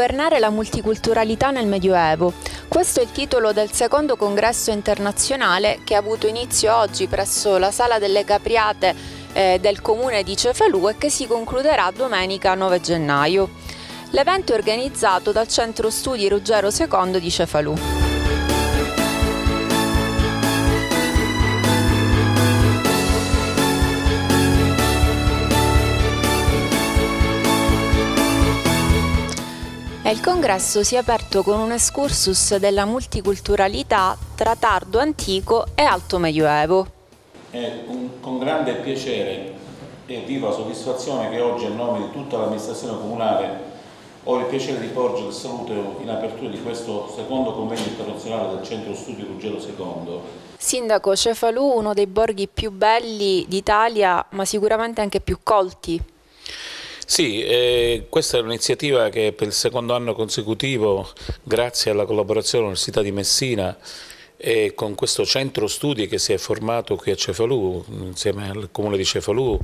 Governare la multiculturalità nel Medioevo. Questo è il titolo del secondo congresso internazionale che ha avuto inizio oggi presso la Sala delle Capriate eh, del comune di Cefalù e che si concluderà domenica 9 gennaio. L'evento è organizzato dal Centro Studi Ruggero II di Cefalù. Il congresso si è aperto con un excursus della multiculturalità tra tardo antico e alto medioevo. È un, con grande piacere e viva soddisfazione che oggi a nome di tutta l'amministrazione comunale ho il piacere di porgere il saluto in apertura di questo secondo convegno internazionale del Centro Studio Ruggero II. Sindaco Cefalù, uno dei borghi più belli d'Italia, ma sicuramente anche più colti sì, eh, questa è un'iniziativa che per il secondo anno consecutivo, grazie alla collaborazione dell'Università di Messina e con questo centro studi che si è formato qui a Cefalù, insieme al comune di Cefalù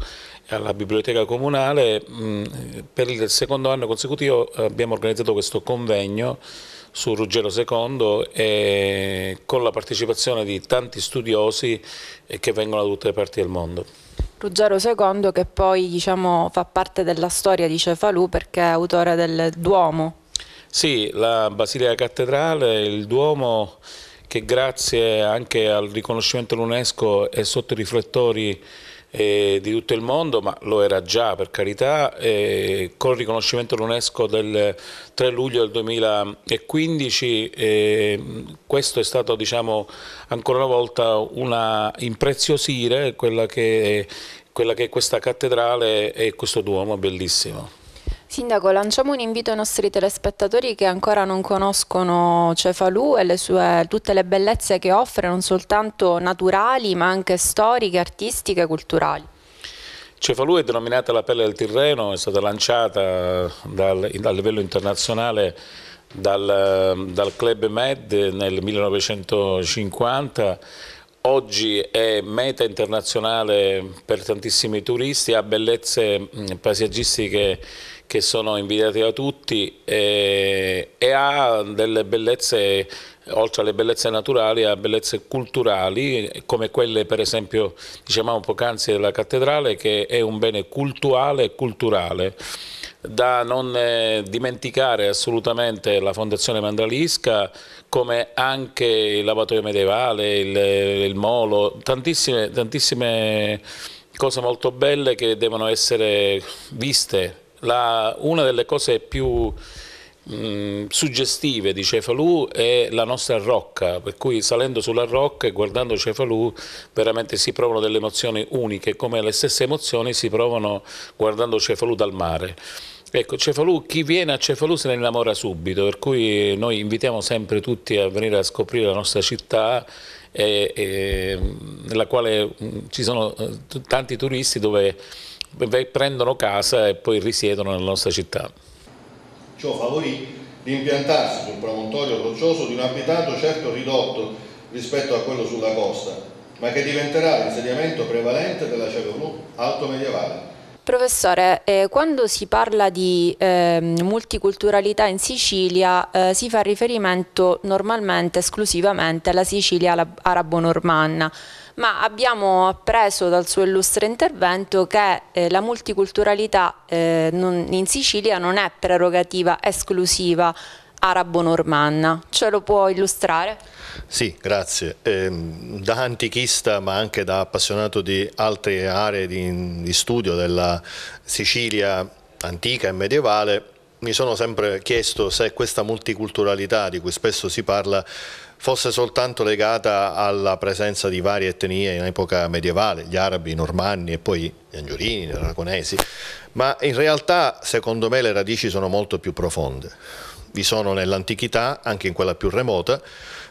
e alla biblioteca comunale, mh, mm, per il secondo anno consecutivo abbiamo organizzato questo convegno su Ruggero II e con la partecipazione di tanti studiosi che vengono da tutte le parti del mondo. Ruggero II che poi diciamo, fa parte della storia di Cefalù perché è autore del Duomo. Sì, la Basilica Cattedrale, il Duomo che grazie anche al riconoscimento dell'UNESCO è sotto i riflettori eh, di tutto il mondo, ma lo era già per carità, eh, il riconoscimento dell'UNESCO del 3 luglio del 2015, eh, questo è stato diciamo, ancora una volta una impreziosire quella che, quella che è questa cattedrale e questo duomo bellissimo. Sindaco, lanciamo un invito ai nostri telespettatori che ancora non conoscono Cefalù e le sue, tutte le bellezze che offre, non soltanto naturali ma anche storiche, artistiche e culturali. Cefalù è denominata la pelle del Tirreno, è stata lanciata dal, a livello internazionale dal, dal Club Med nel 1950 oggi è meta internazionale per tantissimi turisti, ha bellezze paesaggistiche che sono invidiati da tutti e, e ha delle bellezze oltre alle bellezze naturali ha bellezze culturali come quelle per esempio dicevamo poc'anzi della cattedrale che è un bene cultuale e culturale da non eh, dimenticare assolutamente la fondazione Mandralisca come anche il lavatoio medievale, il, il molo, tantissime, tantissime cose molto belle che devono essere viste la, una delle cose più mh, mm, suggestive di Cefalù è la nostra rocca, per cui salendo sulla rocca e guardando Cefalù veramente si provano delle emozioni uniche, come le stesse emozioni si provano guardando Cefalù dal mare. Ecco, Cefalù, chi viene a Cefalù se ne innamora subito, per cui noi invitiamo sempre tutti a venire a scoprire la nostra città, eh, eh, nella quale mm, ci sono eh, tanti turisti dove prendono casa e poi risiedono nella nostra città. Ciò favorì l'impiantarsi sul promontorio roccioso di un abitato certo ridotto rispetto a quello sulla costa, ma che diventerà l'insediamento prevalente della Cevonù alto medievale. Professore, eh, quando si parla di eh, multiculturalità in Sicilia eh, si fa riferimento normalmente esclusivamente alla Sicilia arabo-normanna ma abbiamo appreso dal suo illustre intervento che eh, la multiculturalità eh, non, in Sicilia non è prerogativa esclusiva arabo-normanna. Ce lo può illustrare? Sì, grazie. Eh, da antichista ma anche da appassionato di altre aree di, di studio della Sicilia antica e medievale, mi sono sempre chiesto se questa multiculturalità di cui spesso si parla fosse soltanto legata alla presenza di varie etnie in epoca medievale, gli arabi, i normanni e poi gli angiorini, gli aragonesi, ma in realtà secondo me le radici sono molto più profonde. Vi sono nell'antichità, anche in quella più remota,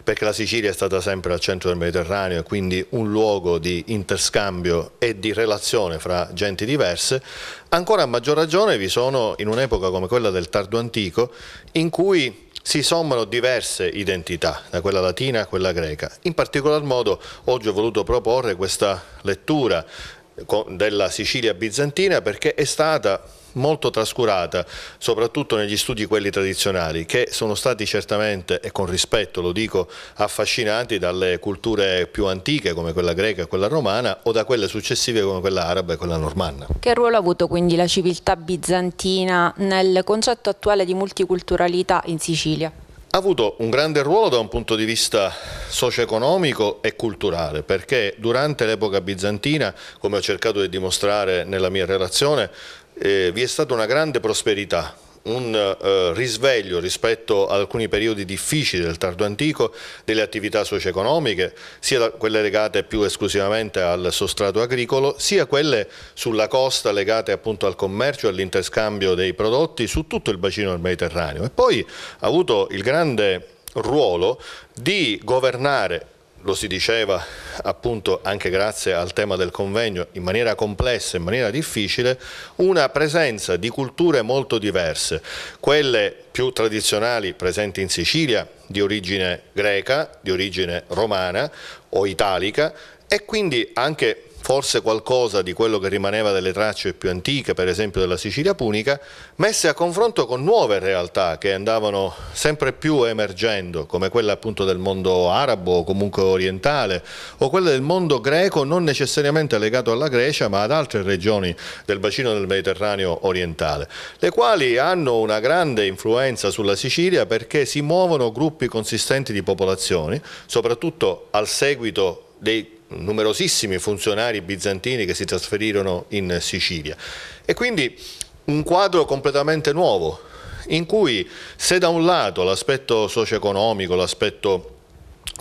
perché la Sicilia è stata sempre al centro del Mediterraneo e quindi un luogo di interscambio e di relazione fra genti diverse, ancora a maggior ragione vi sono in un'epoca come quella del tardo antico in cui si sommano diverse identità, da quella latina a quella greca. In particolar modo oggi ho voluto proporre questa lettura eh, della Sicilia bizantina perché è stata molto trascurata, soprattutto negli studi quelli tradizionali, che sono stati certamente, e con rispetto lo dico, affascinanti dalle culture più antiche come quella greca e quella romana o da quelle successive come quella araba e quella normanna. Che ruolo ha avuto quindi la civiltà bizantina nel concetto attuale di multiculturalità in Sicilia? ha avuto un grande ruolo da un punto di vista socio-economico e culturale, perché durante l'epoca bizantina, come ho cercato di dimostrare nella mia relazione, eh, vi è stata una grande prosperità un eh, risveglio rispetto ad alcuni periodi difficili del tardo antico delle attività socio-economiche, sia quelle legate più esclusivamente al sostrato agricolo, sia quelle sulla costa legate appunto al commercio e all'interscambio dei prodotti su tutto il bacino del Mediterraneo. E poi ha avuto il grande ruolo di governare lo si diceva appunto anche grazie al tema del convegno, in maniera complessa, in maniera difficile, una presenza di culture molto diverse, quelle più tradizionali presenti in Sicilia, di origine greca, di origine romana o italica e quindi anche forse qualcosa di quello che rimaneva delle tracce più antiche, per esempio della Sicilia punica, messe a confronto con nuove realtà che andavano sempre più emergendo, come quella appunto del mondo arabo o comunque orientale, o quella del mondo greco non necessariamente legato alla Grecia, ma ad altre regioni del bacino del Mediterraneo orientale, le quali hanno una grande influenza sulla Sicilia perché si muovono gruppi consistenti di popolazioni, soprattutto al seguito dei numerosissimi funzionari bizantini che si trasferirono in Sicilia. E quindi un quadro completamente nuovo, in cui se da un lato l'aspetto socio-economico, l'aspetto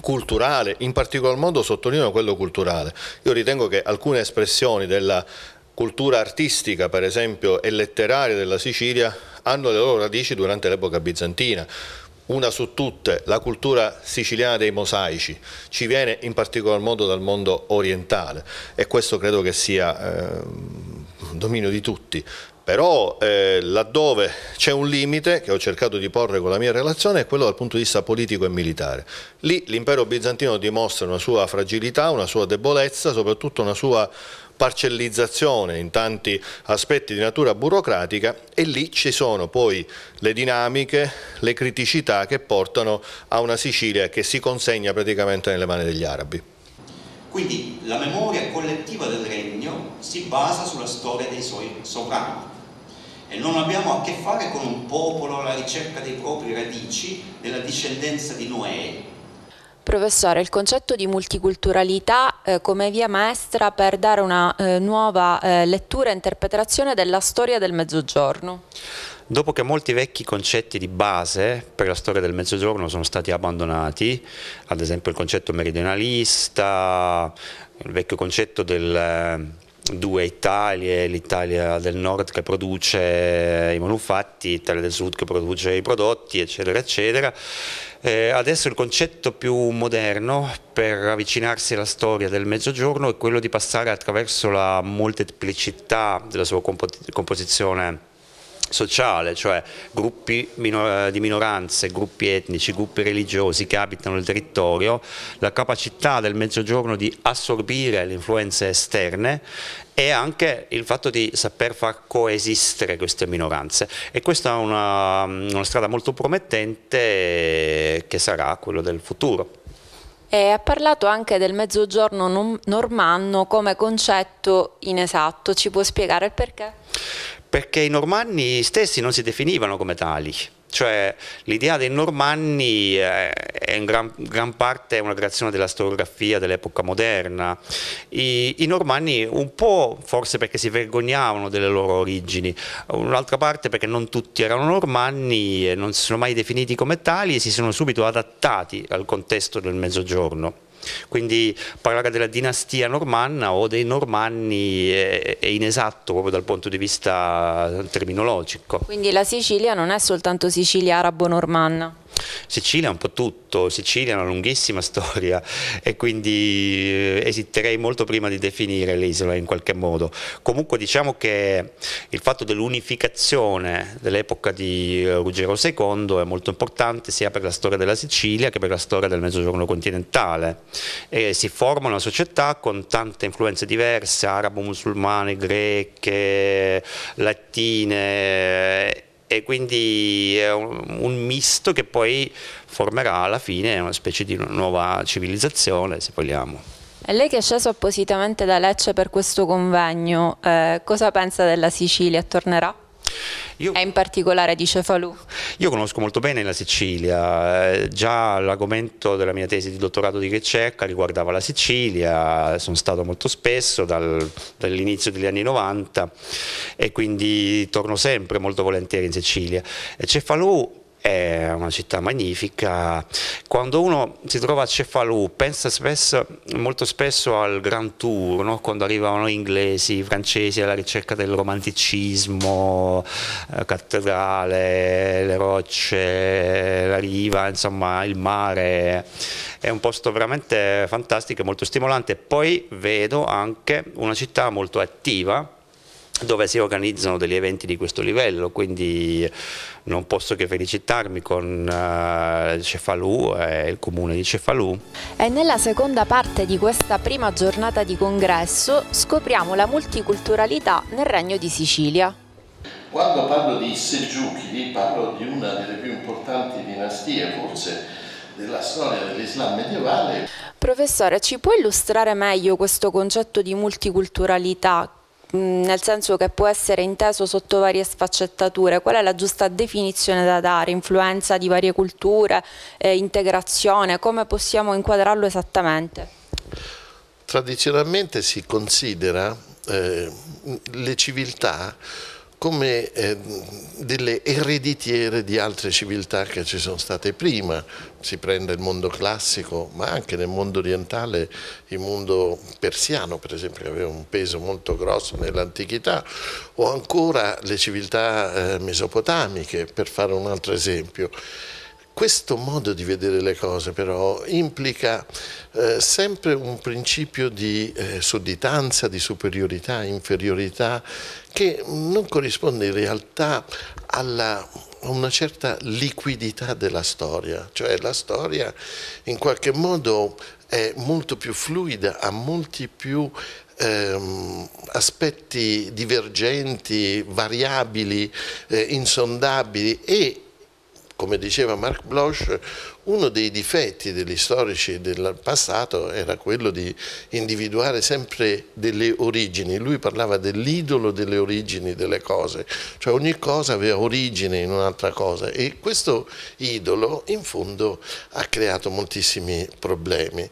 culturale, in particolar modo sottolineo quello culturale, io ritengo che alcune espressioni della cultura artistica, per esempio, e letteraria della Sicilia hanno le loro radici durante l'epoca bizantina una su tutte, la cultura siciliana dei mosaici, ci viene in particolar modo dal mondo orientale e questo credo che sia eh, dominio di tutti. Però eh, laddove c'è un limite che ho cercato di porre con la mia relazione è quello dal punto di vista politico e militare. Lì l'impero bizantino dimostra una sua fragilità, una sua debolezza, soprattutto una sua parcellizzazione in tanti aspetti di natura burocratica e lì ci sono poi le dinamiche, le criticità che portano a una Sicilia che si consegna praticamente nelle mani degli arabi. Quindi la memoria collettiva del regno si basa sulla storia dei suoi sovrani e non abbiamo a che fare con un popolo alla ricerca dei propri radici, della discendenza di Noè, Professore, il concetto di multiculturalità eh, come via maestra per dare una eh, nuova eh, lettura e interpretazione della storia del Mezzogiorno? Dopo che molti vecchi concetti di base per la storia del Mezzogiorno sono stati abbandonati, ad esempio il concetto meridionalista, il vecchio concetto del due Italie, l'Italia del nord che produce i manufatti, l'Italia del sud che produce i prodotti, eccetera, eccetera. Eh, adesso il concetto più moderno per avvicinarsi alla storia del Mezzogiorno è quello di passare attraverso la molteplicità della sua compo composizione sociale, cioè gruppi minor eh, di minoranze, gruppi etnici, gruppi religiosi che abitano il territorio, la capacità del Mezzogiorno di assorbire le influenze esterne e anche il fatto di saper far coesistere queste minoranze e questa è una, una strada molto promettente eh, che sarà quella del futuro. E ha parlato anche del mezzogiorno normanno come concetto inesatto, ci può spiegare il perché? perché i normanni stessi non si definivano come tali. Cioè l'idea dei normanni eh, è in gran, gran parte una creazione della storiografia dell'epoca moderna. I, I, normanni un po' forse perché si vergognavano delle loro origini, un'altra parte perché non tutti erano normanni, e non si sono mai definiti come tali e si sono subito adattati al contesto del mezzogiorno. Quindi parlare della dinastia normanna o dei normanni è, è inesatto proprio dal punto di vista terminologico. Quindi la Sicilia non è soltanto Sicilia arabo-normanna? Sicilia è un po' tutto, Sicilia è una lunghissima storia e quindi eh, esiterei molto prima di definire l'isola in qualche modo. Comunque diciamo che il fatto dell'unificazione dell'epoca di eh, Ruggero II è molto importante sia per la storia della Sicilia che per la storia del Mezzogiorno continentale. E si forma una società con tante influenze diverse, arabo-musulmane, greche, latine e quindi è un, un, misto che poi formerà alla fine una specie di nuova civilizzazione, se vogliamo. E lei che è sceso appositamente da Lecce per questo convegno, eh, cosa pensa della Sicilia? Tornerà? Io, e in particolare di Cefalù? Io conosco molto bene la Sicilia, eh, già l'argomento della mia tesi di dottorato di ricerca riguardava la Sicilia, sono stato molto spesso dal, dall'inizio degli anni 90 e quindi torno sempre molto volentieri in Sicilia. Cefalù è una città magnifica. Quando uno si trova a Cefalù pensa spesso, molto spesso al Grand Tour, no? quando arrivano inglesi, francesi alla ricerca del romanticismo, la eh, cattedrale, le rocce, la riva, insomma il mare. È un posto veramente fantastico, molto stimolante. Poi vedo anche una città molto attiva dove si organizzano degli eventi di questo livello, quindi non posso che felicitarmi con uh, Cefalù e il comune di Cefalù. E nella seconda parte di questa prima giornata di congresso scopriamo la multiculturalità nel Regno di Sicilia. Quando parlo di Segiuchi parlo di una delle più importanti dinastie forse della storia dell'Islam medievale. Professore, ci può illustrare meglio questo concetto di multiculturalità? Mm, nel senso che può essere inteso sotto varie sfaccettature, qual è la giusta definizione da dare, influenza di varie culture, eh, integrazione, come possiamo inquadrarlo esattamente? Tradizionalmente si considera eh, le civiltà come eh, delle ereditiere di altre civiltà che ci sono state prima, si prende il mondo classico ma anche nel mondo orientale il mondo persiano per esempio che aveva un peso molto grosso nell'antichità o ancora le civiltà eh, mesopotamiche per fare un altro esempio. Questo modo di vedere le cose però implica eh, sempre un principio di eh, sudditanza, di superiorità, inferiorità che non corrisponde in realtà alla una certa liquidità della storia, cioè la storia in qualche modo è molto più fluida, ha molti più ehm, aspetti divergenti, variabili, eh, insondabili e come diceva Marc Bloch, uno dei difetti degli storici del passato era quello di individuare sempre delle origini. Lui parlava dell'idolo delle origini delle cose, cioè ogni cosa aveva origine in un'altra cosa e questo idolo in fondo ha creato moltissimi problemi.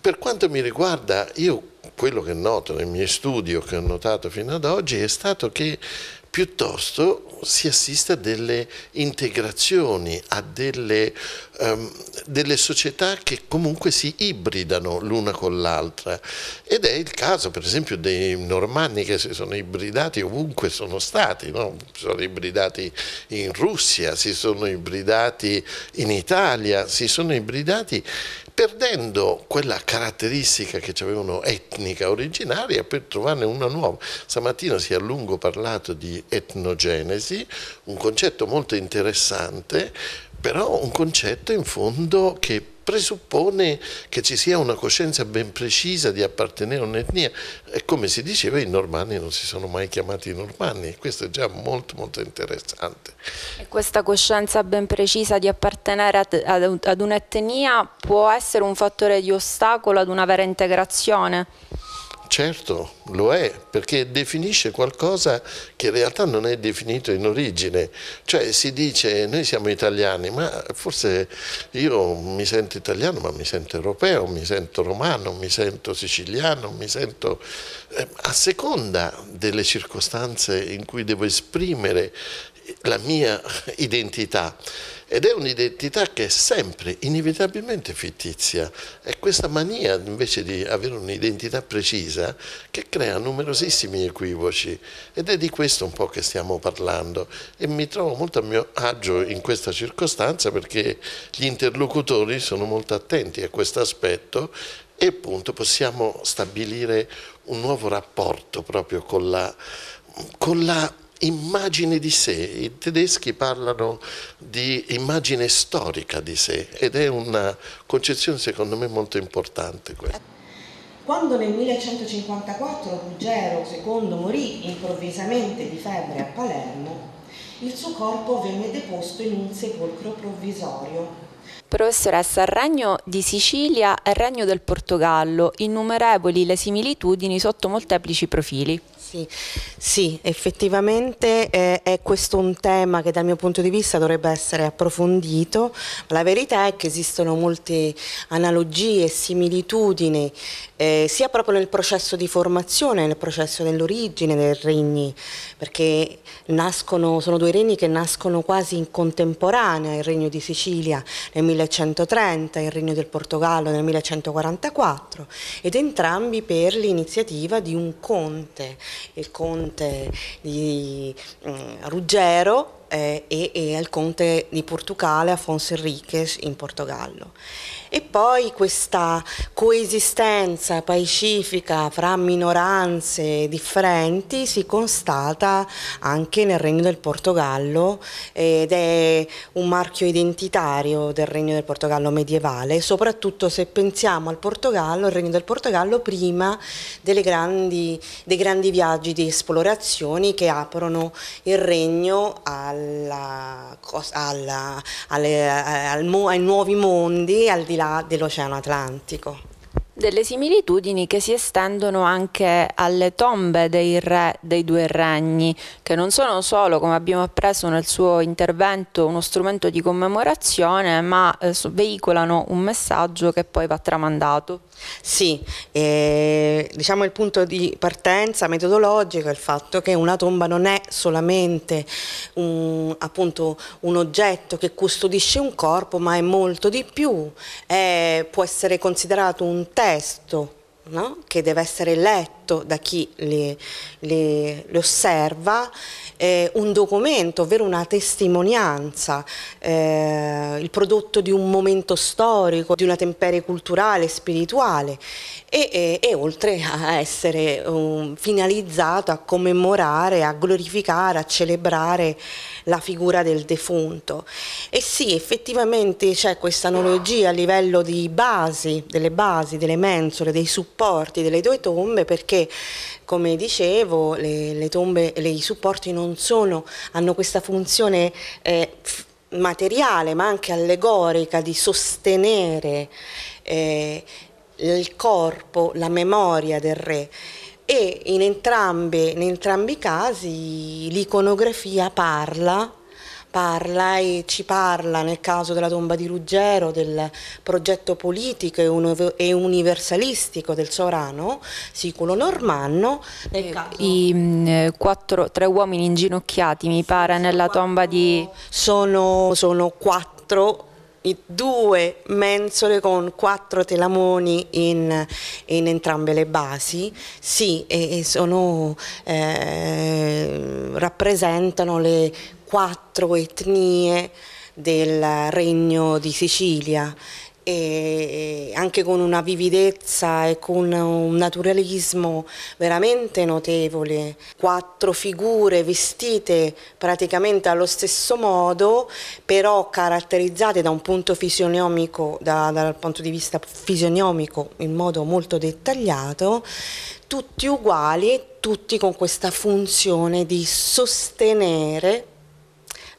Per quanto mi riguarda, io quello che noto nei miei studi o che ho notato fino ad oggi è stato che piuttosto si assiste a delle integrazioni, a delle, um, delle società che comunque si ibridano l'una con l'altra ed è il caso per esempio dei normanni che si sono ibridati ovunque sono stati, no? si sono ibridati in Russia, si sono ibridati in Italia, si sono ibridati perdendo quella caratteristica che avevano etnica originaria per trovarne una nuova. Stamattina si è a lungo parlato di etnogenesi, un concetto molto interessante, però un concetto in fondo che presuppone che ci sia una coscienza ben precisa di appartenere a un'etnia e come si diceva i normanni non si sono mai chiamati normanni, questo è già molto molto interessante. E questa coscienza ben precisa di appartenere ad, un'etnia può essere un fattore di ostacolo ad una vera integrazione? Certo, lo è, perché definisce qualcosa che in realtà non è definito in origine. Cioè si dice noi siamo italiani, ma forse io mi sento italiano, ma mi sento europeo, mi sento romano, mi sento siciliano, mi sento... Eh, a seconda delle circostanze in cui devo esprimere la mia identità ed è un'identità che è sempre inevitabilmente fittizia, è questa mania invece di avere un'identità precisa che crea numerosissimi equivoci ed è di questo un po' che stiamo parlando e mi trovo molto a mio agio in questa circostanza perché gli interlocutori sono molto attenti a questo aspetto e appunto possiamo stabilire un nuovo rapporto proprio con la, con la immagine di sé, i tedeschi parlano di immagine storica di sé ed è una concezione secondo me molto importante questa. Quando nel 1154 Ruggero II morì improvvisamente di febbre a Palermo, il suo corpo venne deposto in un sepolcro provvisorio. Professoressa, il Regno di Sicilia e il Regno del Portogallo, innumerevoli le similitudini sotto molteplici profili. Sì, sì effettivamente eh, è questo un tema che dal mio punto di vista dovrebbe essere approfondito. La verità è che esistono molte analogie, similitudini, eh, sia proprio nel processo di formazione, nel processo dell'origine dei regni, perché nascono, sono due regni che nascono quasi in contemporanea, il regno di Sicilia nel 1130, il regno del Portogallo nel 1144, ed entrambi per l'iniziativa di un conte il conte di mm, Ruggero eh, e, e, al conte di Portugal, Afonso Henriques in Portogallo. E poi questa coesistenza pacifica fra minoranze differenti si constata anche nel Regno del Portogallo ed è un marchio identitario del Regno del Portogallo medievale, soprattutto se pensiamo al Portogallo, il Regno del Portogallo prima grandi, dei grandi viaggi di esplorazioni che aprono il regno alla alla, alla, alle, eh, ai nuovi mondi al di là dell'Oceano Atlantico delle similitudini che si estendono anche alle tombe dei re dei due regni, che non sono solo, come abbiamo appreso nel suo intervento, uno strumento di commemorazione, ma eh, veicolano un messaggio che poi va tramandato. Sì, eh, diciamo il punto di partenza metodologico è il fatto che una tomba non è solamente un, appunto, un oggetto che custodisce un corpo, ma è molto di più, è, può essere considerato un testo presto no? che deve essere letto da chi le, le, le osserva, eh, un documento, ovvero una testimonianza, eh, il prodotto di un momento storico, di una temperie culturale, spirituale e, e, e oltre a essere um, finalizzato a commemorare, a glorificare, a celebrare la figura del defunto. E sì, effettivamente c'è questa analogia a livello di basi, delle basi, delle mensole, dei supporti supporti delle due tombe perché come dicevo le, le tombe, e i supporti non sono, hanno questa funzione eh, materiale ma anche allegorica di sostenere eh, il corpo, la memoria del re e in entrambi, in entrambi i casi l'iconografia parla parla e ci parla nel caso della tomba di Ruggero del progetto politico e universalistico del sovrano Siculo Normanno. I mm, quattro, tre uomini inginocchiati mi pare nella tomba di... Sono, sono quattro due mensole con quattro telamoni in, in entrambe le basi, sì, e, e sono, eh, rappresentano le quattro etnie del Regno di Sicilia e anche con una vividezza e con un naturalismo veramente notevole. Quattro figure vestite praticamente allo stesso modo, però caratterizzate da un punto fisionomico, da, dal punto di vista fisionomico in modo molto dettagliato, tutti uguali tutti con questa funzione di sostenere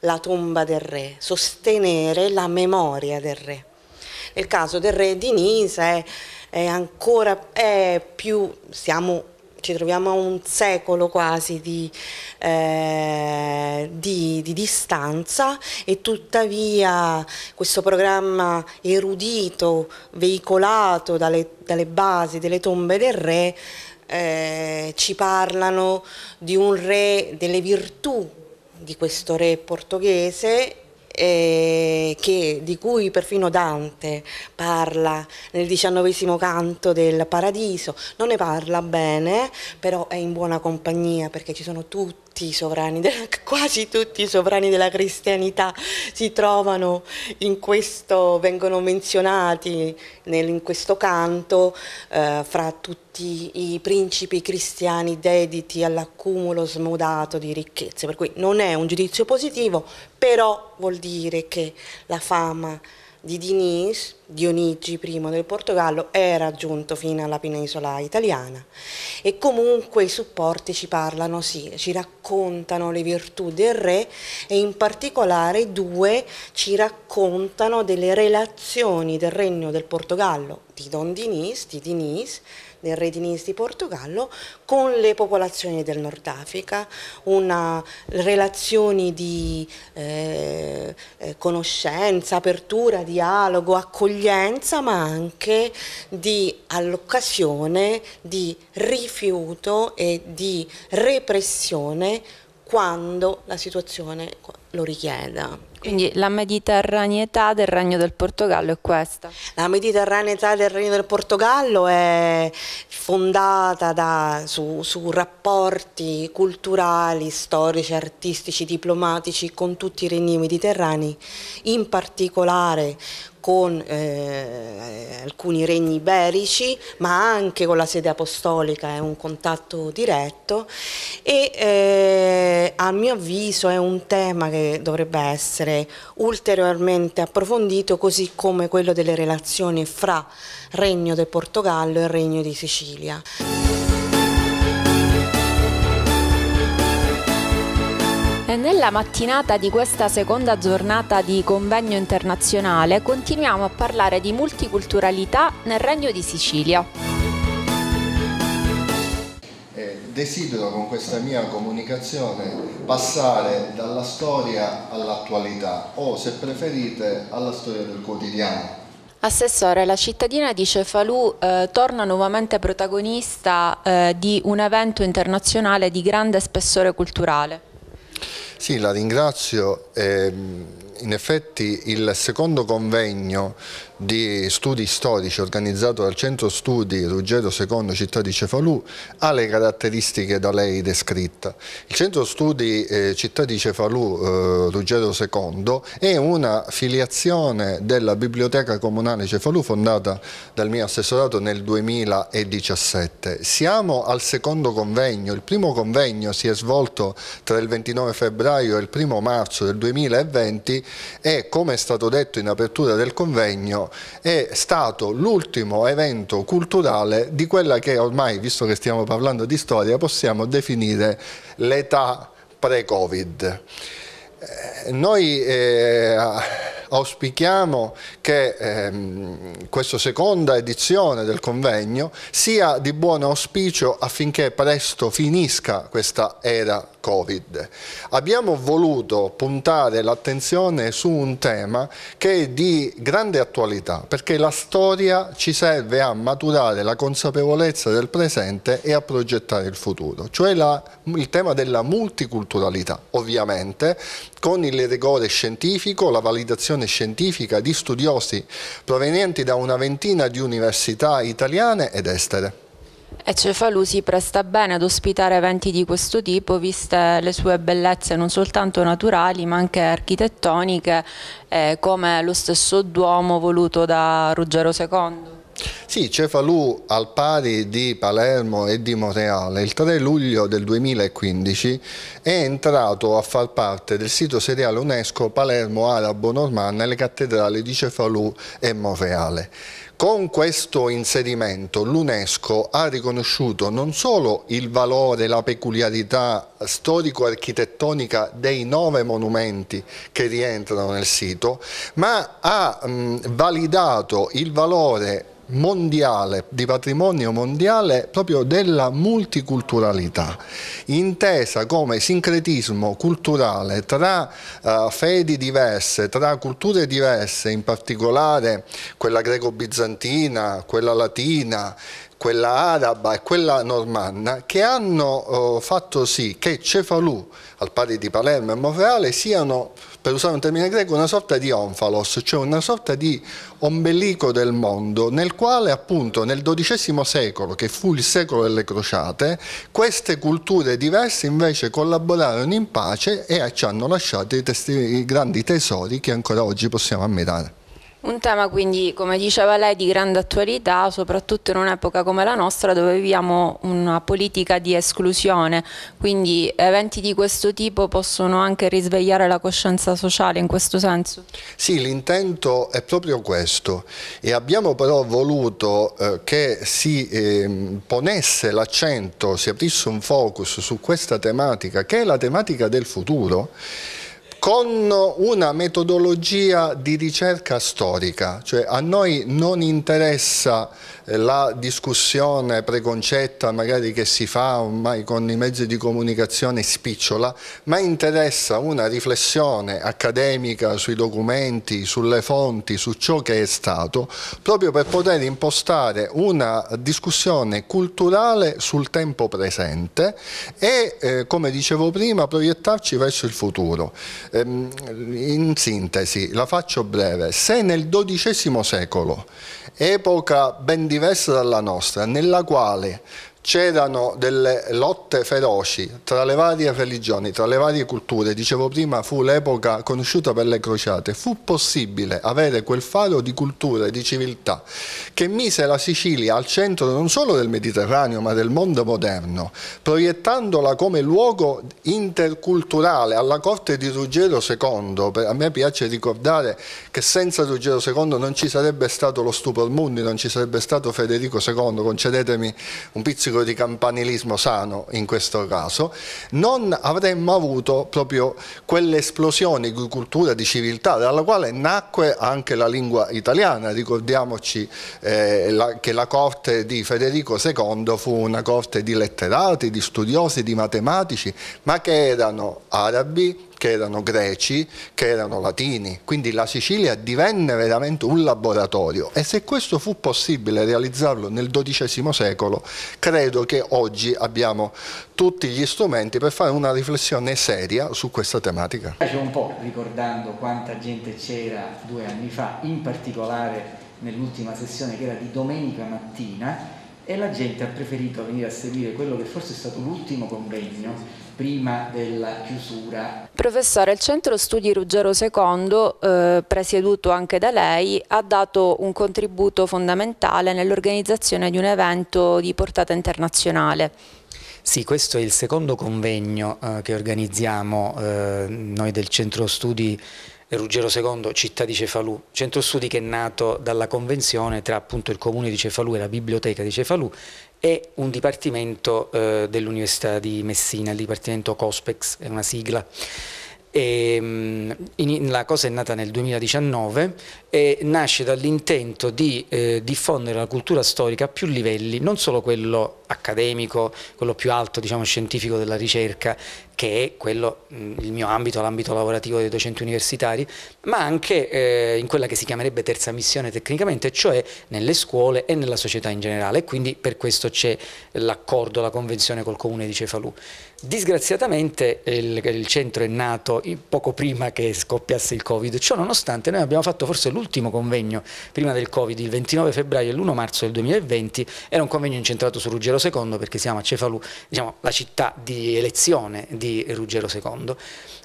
la tomba del re, sostenere la memoria del re il caso del re di Nisa è, è ancora è più, siamo, ci troviamo a un secolo quasi di, eh, di, di distanza e tuttavia questo programma erudito, veicolato dalle, dalle basi delle tombe del re, eh, ci parlano di un re, delle virtù di questo re portoghese eh, che, di cui perfino Dante parla nel diciannovesimo canto del Paradiso, non ne parla bene, però è in buona compagnia perché ci sono tutti tutti i sovrani, della, quasi tutti i sovrani della cristianità si trovano in questo, vengono menzionati nel, in questo canto eh, fra tutti i principi cristiani dediti all'accumulo smodato di ricchezze, per cui non è un giudizio positivo, però vuol dire che la fama di Denise Dionigi I del Portogallo era giunto fino alla penisola italiana e comunque i supporti ci parlano, sì, ci raccontano le virtù del re e in particolare due ci raccontano delle relazioni del regno del Portogallo, di Don Dinis, di Dinis, del re Dinis di Portogallo, con le popolazioni del Nord Africa, una, relazioni di eh, eh conoscenza, apertura, dialogo, accoglienza accoglienza ma anche di all'occasione di rifiuto e di repressione quando la situazione lo richieda. Quindi la mediterraneità del Regno del Portogallo è questa? La mediterraneità del Regno del Portogallo è fondata da, su, su, rapporti culturali, storici, artistici, diplomatici con tutti i regni mediterranei, in particolare con eh, alcuni regni iberici, ma anche con la sede apostolica è un contatto diretto e eh, a mio avviso è un tema che dovrebbe essere ulteriormente approfondito, così come quello delle relazioni fra Regno del Portogallo e Regno di Sicilia. E nella mattinata di questa seconda giornata di convegno internazionale continuiamo a parlare di multiculturalità nel Regno di Sicilia. Eh, desidero con questa mia comunicazione passare dalla storia all'attualità o se preferite alla storia del quotidiano. Assessore, la cittadina di Cefalù eh, torna nuovamente protagonista eh, di un evento internazionale di grande spessore culturale. Sì, la ringrazio. Ehm in effetti il secondo convegno di studi storici organizzato dal Centro Studi Ruggero II Città di Cefalù ha le caratteristiche da lei descritte. Il Centro Studi eh, Città di Cefalù eh, Ruggero II è una filiazione della Biblioteca Comunale Cefalù fondata dal mio assessorato nel 2017. Siamo al secondo convegno, il primo convegno si è svolto tra il 29 febbraio e il 1 marzo del 2020 e come è stato detto in apertura del convegno è stato l'ultimo evento culturale di quella che ormai, visto che stiamo parlando di storia, possiamo definire l'età pre-Covid. Eh, noi eh, auspichiamo che ehm, questa seconda edizione del convegno sia di buon auspicio affinché presto finisca questa era Covid. Abbiamo voluto puntare l'attenzione su un tema che è di grande attualità perché la storia ci serve a maturare la consapevolezza del presente e a progettare il futuro, cioè la, il tema della multiculturalità. Ovviamente con il rigore scientifico, la validazione scientifica di studiosi provenienti da una ventina di università italiane ed estere. E Cefalù si presta bene ad ospitare eventi di questo tipo, viste le sue bellezze non soltanto naturali ma anche architettoniche, eh, come lo stesso Duomo voluto da Ruggero II. Sì, Cefalù al pari di Palermo e di Monreale il 3 luglio del 2015 è entrato a far parte del sito seriale UNESCO Palermo Arabo Normanna nelle cattedrali di Cefalù e Monreale. Con questo inserimento l'UNESCO ha riconosciuto non solo il valore, la peculiarità storico-architettonica dei nove monumenti che rientrano nel sito, ma ha mh, validato il valore mondiale, di patrimonio mondiale proprio della multiculturalità, intesa come sincretismo culturale tra uh, fedi diverse, tra culture diverse, in particolare quella greco-bizantina, quella latina, quella araba e quella normanna, che hanno uh, fatto sì che Cefalù, al pari di Palermo e Monreale, siano per usare un termine greco, una sorta di onfalos, cioè una sorta di ombelico del mondo, nel quale appunto nel XII secolo, che fu il secolo delle crociate, queste culture diverse invece collaborarono in pace e ci hanno lasciato i, testi, i grandi tesori che ancora oggi possiamo ammirare. Un tema quindi, come diceva lei, di grande attualità, soprattutto in un'epoca come la nostra dove viviamo una politica di esclusione, quindi eventi di questo tipo possono anche risvegliare la coscienza sociale in questo senso? Sì, l'intento è proprio questo e abbiamo però voluto eh, che si eh, ponesse l'accento, si aprisse un focus su questa tematica che è la tematica del futuro con una metodologia di ricerca storica, cioè a noi non interessa eh, la discussione preconcetta magari che si fa ormai con i mezzi di comunicazione spicciola, ma interessa una riflessione accademica sui documenti, sulle fonti, su ciò che è stato, proprio per poter impostare una discussione culturale sul tempo presente e, eh, come dicevo prima, proiettarci verso il futuro. Ehm, in sintesi, la faccio breve, se nel XII secolo epoca ben diversa dalla nostra, nella quale c'erano delle lotte feroci tra le varie religioni, tra le varie culture, dicevo prima fu l'epoca conosciuta per le crociate, fu possibile avere quel faro di cultura e di civiltà che mise la Sicilia al centro non solo del Mediterraneo ma del mondo moderno, proiettandola come luogo interculturale alla corte di Ruggero II, a me piace ricordare che senza Ruggero II non ci sarebbe stato lo Stupor Mundi, non ci sarebbe stato Federico II, concedetemi un pizzico pizzico di campanilismo sano in questo caso, non avremmo avuto proprio quell'esplosione di cultura, di civiltà, dalla quale nacque anche la lingua italiana. Ricordiamoci eh, la, che la corte di Federico II fu una corte di letterati, di studiosi, di matematici, ma che erano arabi, che erano greci, che erano latini. Quindi la Sicilia divenne veramente un laboratorio e se questo fu possibile realizzarlo nel XII secolo, credo che oggi abbiamo tutti gli strumenti per fare una riflessione seria su questa tematica. Mi Piace un po' ricordando quanta gente c'era due anni fa, in particolare nell'ultima sessione che era di domenica mattina e la gente ha preferito venire a seguire quello che forse è stato l'ultimo convegno prima della chiusura. Professore, il Centro Studi Ruggero II, eh, presieduto anche da lei, ha dato un contributo fondamentale nell'organizzazione di un evento di portata internazionale. Sì, questo è il secondo convegno eh, che organizziamo eh, noi del Centro Studi Ruggero II, città di Cefalù, centro studi che è nato dalla convenzione tra appunto il comune di Cefalù e la biblioteca di Cefalù è un dipartimento eh, dell'Università di Messina, il dipartimento COSPEX, è una sigla. E, ehm, in, la cosa è nata nel 2019, e nasce dall'intento di eh, diffondere la cultura storica a più livelli, non solo quello accademico, quello più alto diciamo, scientifico della ricerca, che è quello, mm, il mio ambito, l'ambito lavorativo dei docenti universitari, ma anche eh, in quella che si chiamerebbe terza missione tecnicamente, cioè nelle scuole e nella società in generale, e quindi per questo c'è l'accordo, la convenzione col comune di Cefalù. Disgraziatamente eh, il, il centro è nato poco prima che scoppiasse il Covid, ciò nonostante noi abbiamo fatto forse l'ultimo l'ultimo convegno prima del Covid, il 29 febbraio e l'1 marzo del 2020, era un convegno incentrato su Ruggero II perché siamo a Cefalù, diciamo, la città di elezione di Ruggero II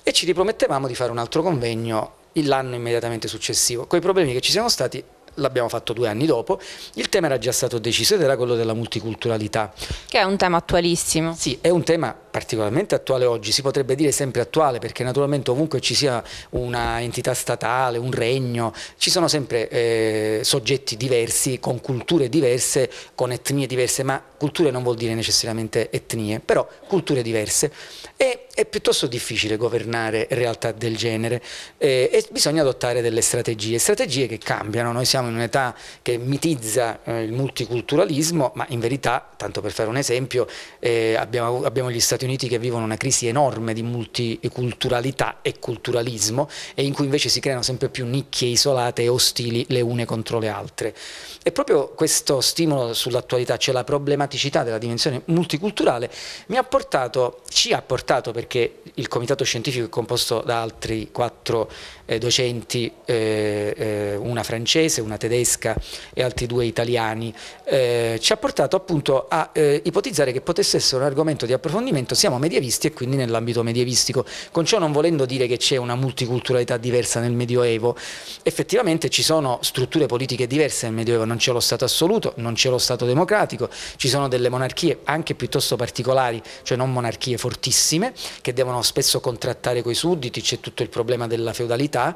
e ci ripromettevamo di fare un altro convegno l'anno immediatamente successivo, con i problemi che ci siamo stati l'abbiamo fatto due anni dopo, il tema era già stato deciso ed era quello della multiculturalità. Che è un tema attualissimo. Sì, è un tema particolarmente attuale oggi, si potrebbe dire sempre attuale perché naturalmente ovunque ci sia una entità statale, un regno, ci sono sempre eh, soggetti diversi, con culture diverse, con etnie diverse, ma culture non vuol dire necessariamente etnie, però culture diverse. E è piuttosto difficile governare realtà del genere eh, e bisogna adottare delle strategie, strategie che cambiano, noi siamo siamo in un'età che mitizza eh, il multiculturalismo, ma in verità, tanto per fare un esempio, eh, abbiamo, abbiamo, gli Stati Uniti che vivono una crisi enorme di multiculturalità e culturalismo e in cui invece si creano sempre più nicchie isolate e ostili le une contro le altre. E proprio questo stimolo sull'attualità, cioè la problematicità della dimensione multiculturale, mi ha portato, ci ha portato, perché il comitato scientifico è composto da altri quattro eh, docenti, eh, eh, una francese, una una tedesca e altri due italiani, eh, ci ha portato appunto a eh, ipotizzare che potesse essere un argomento di approfondimento, siamo medievisti e quindi nell'ambito medievistico, con ciò non volendo dire che c'è una multiculturalità diversa nel Medioevo, effettivamente ci sono strutture politiche diverse nel Medioevo, non c'è lo Stato assoluto, non c'è lo Stato democratico, ci sono delle monarchie anche piuttosto particolari, cioè non monarchie fortissime, che devono spesso contrattare coi sudditi, c'è tutto il problema della feudalità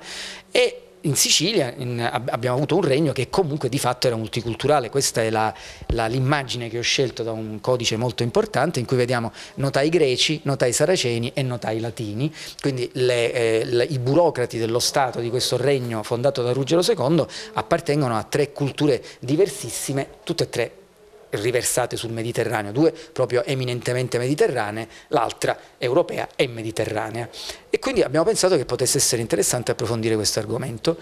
e in Sicilia in, abbiamo avuto un regno che comunque di fatto era multiculturale, questa è l'immagine che ho scelto da un codice molto importante in cui vediamo notai greci, notai saraceni e notai latini, quindi le, eh, le, i burocrati dello Stato di questo regno fondato da Ruggero II appartengono a tre culture diversissime, tutte e tre riversate sul Mediterraneo, due proprio eminentemente mediterranee, l'altra europea e mediterranea. E quindi abbiamo pensato che potesse essere interessante approfondire questo argomento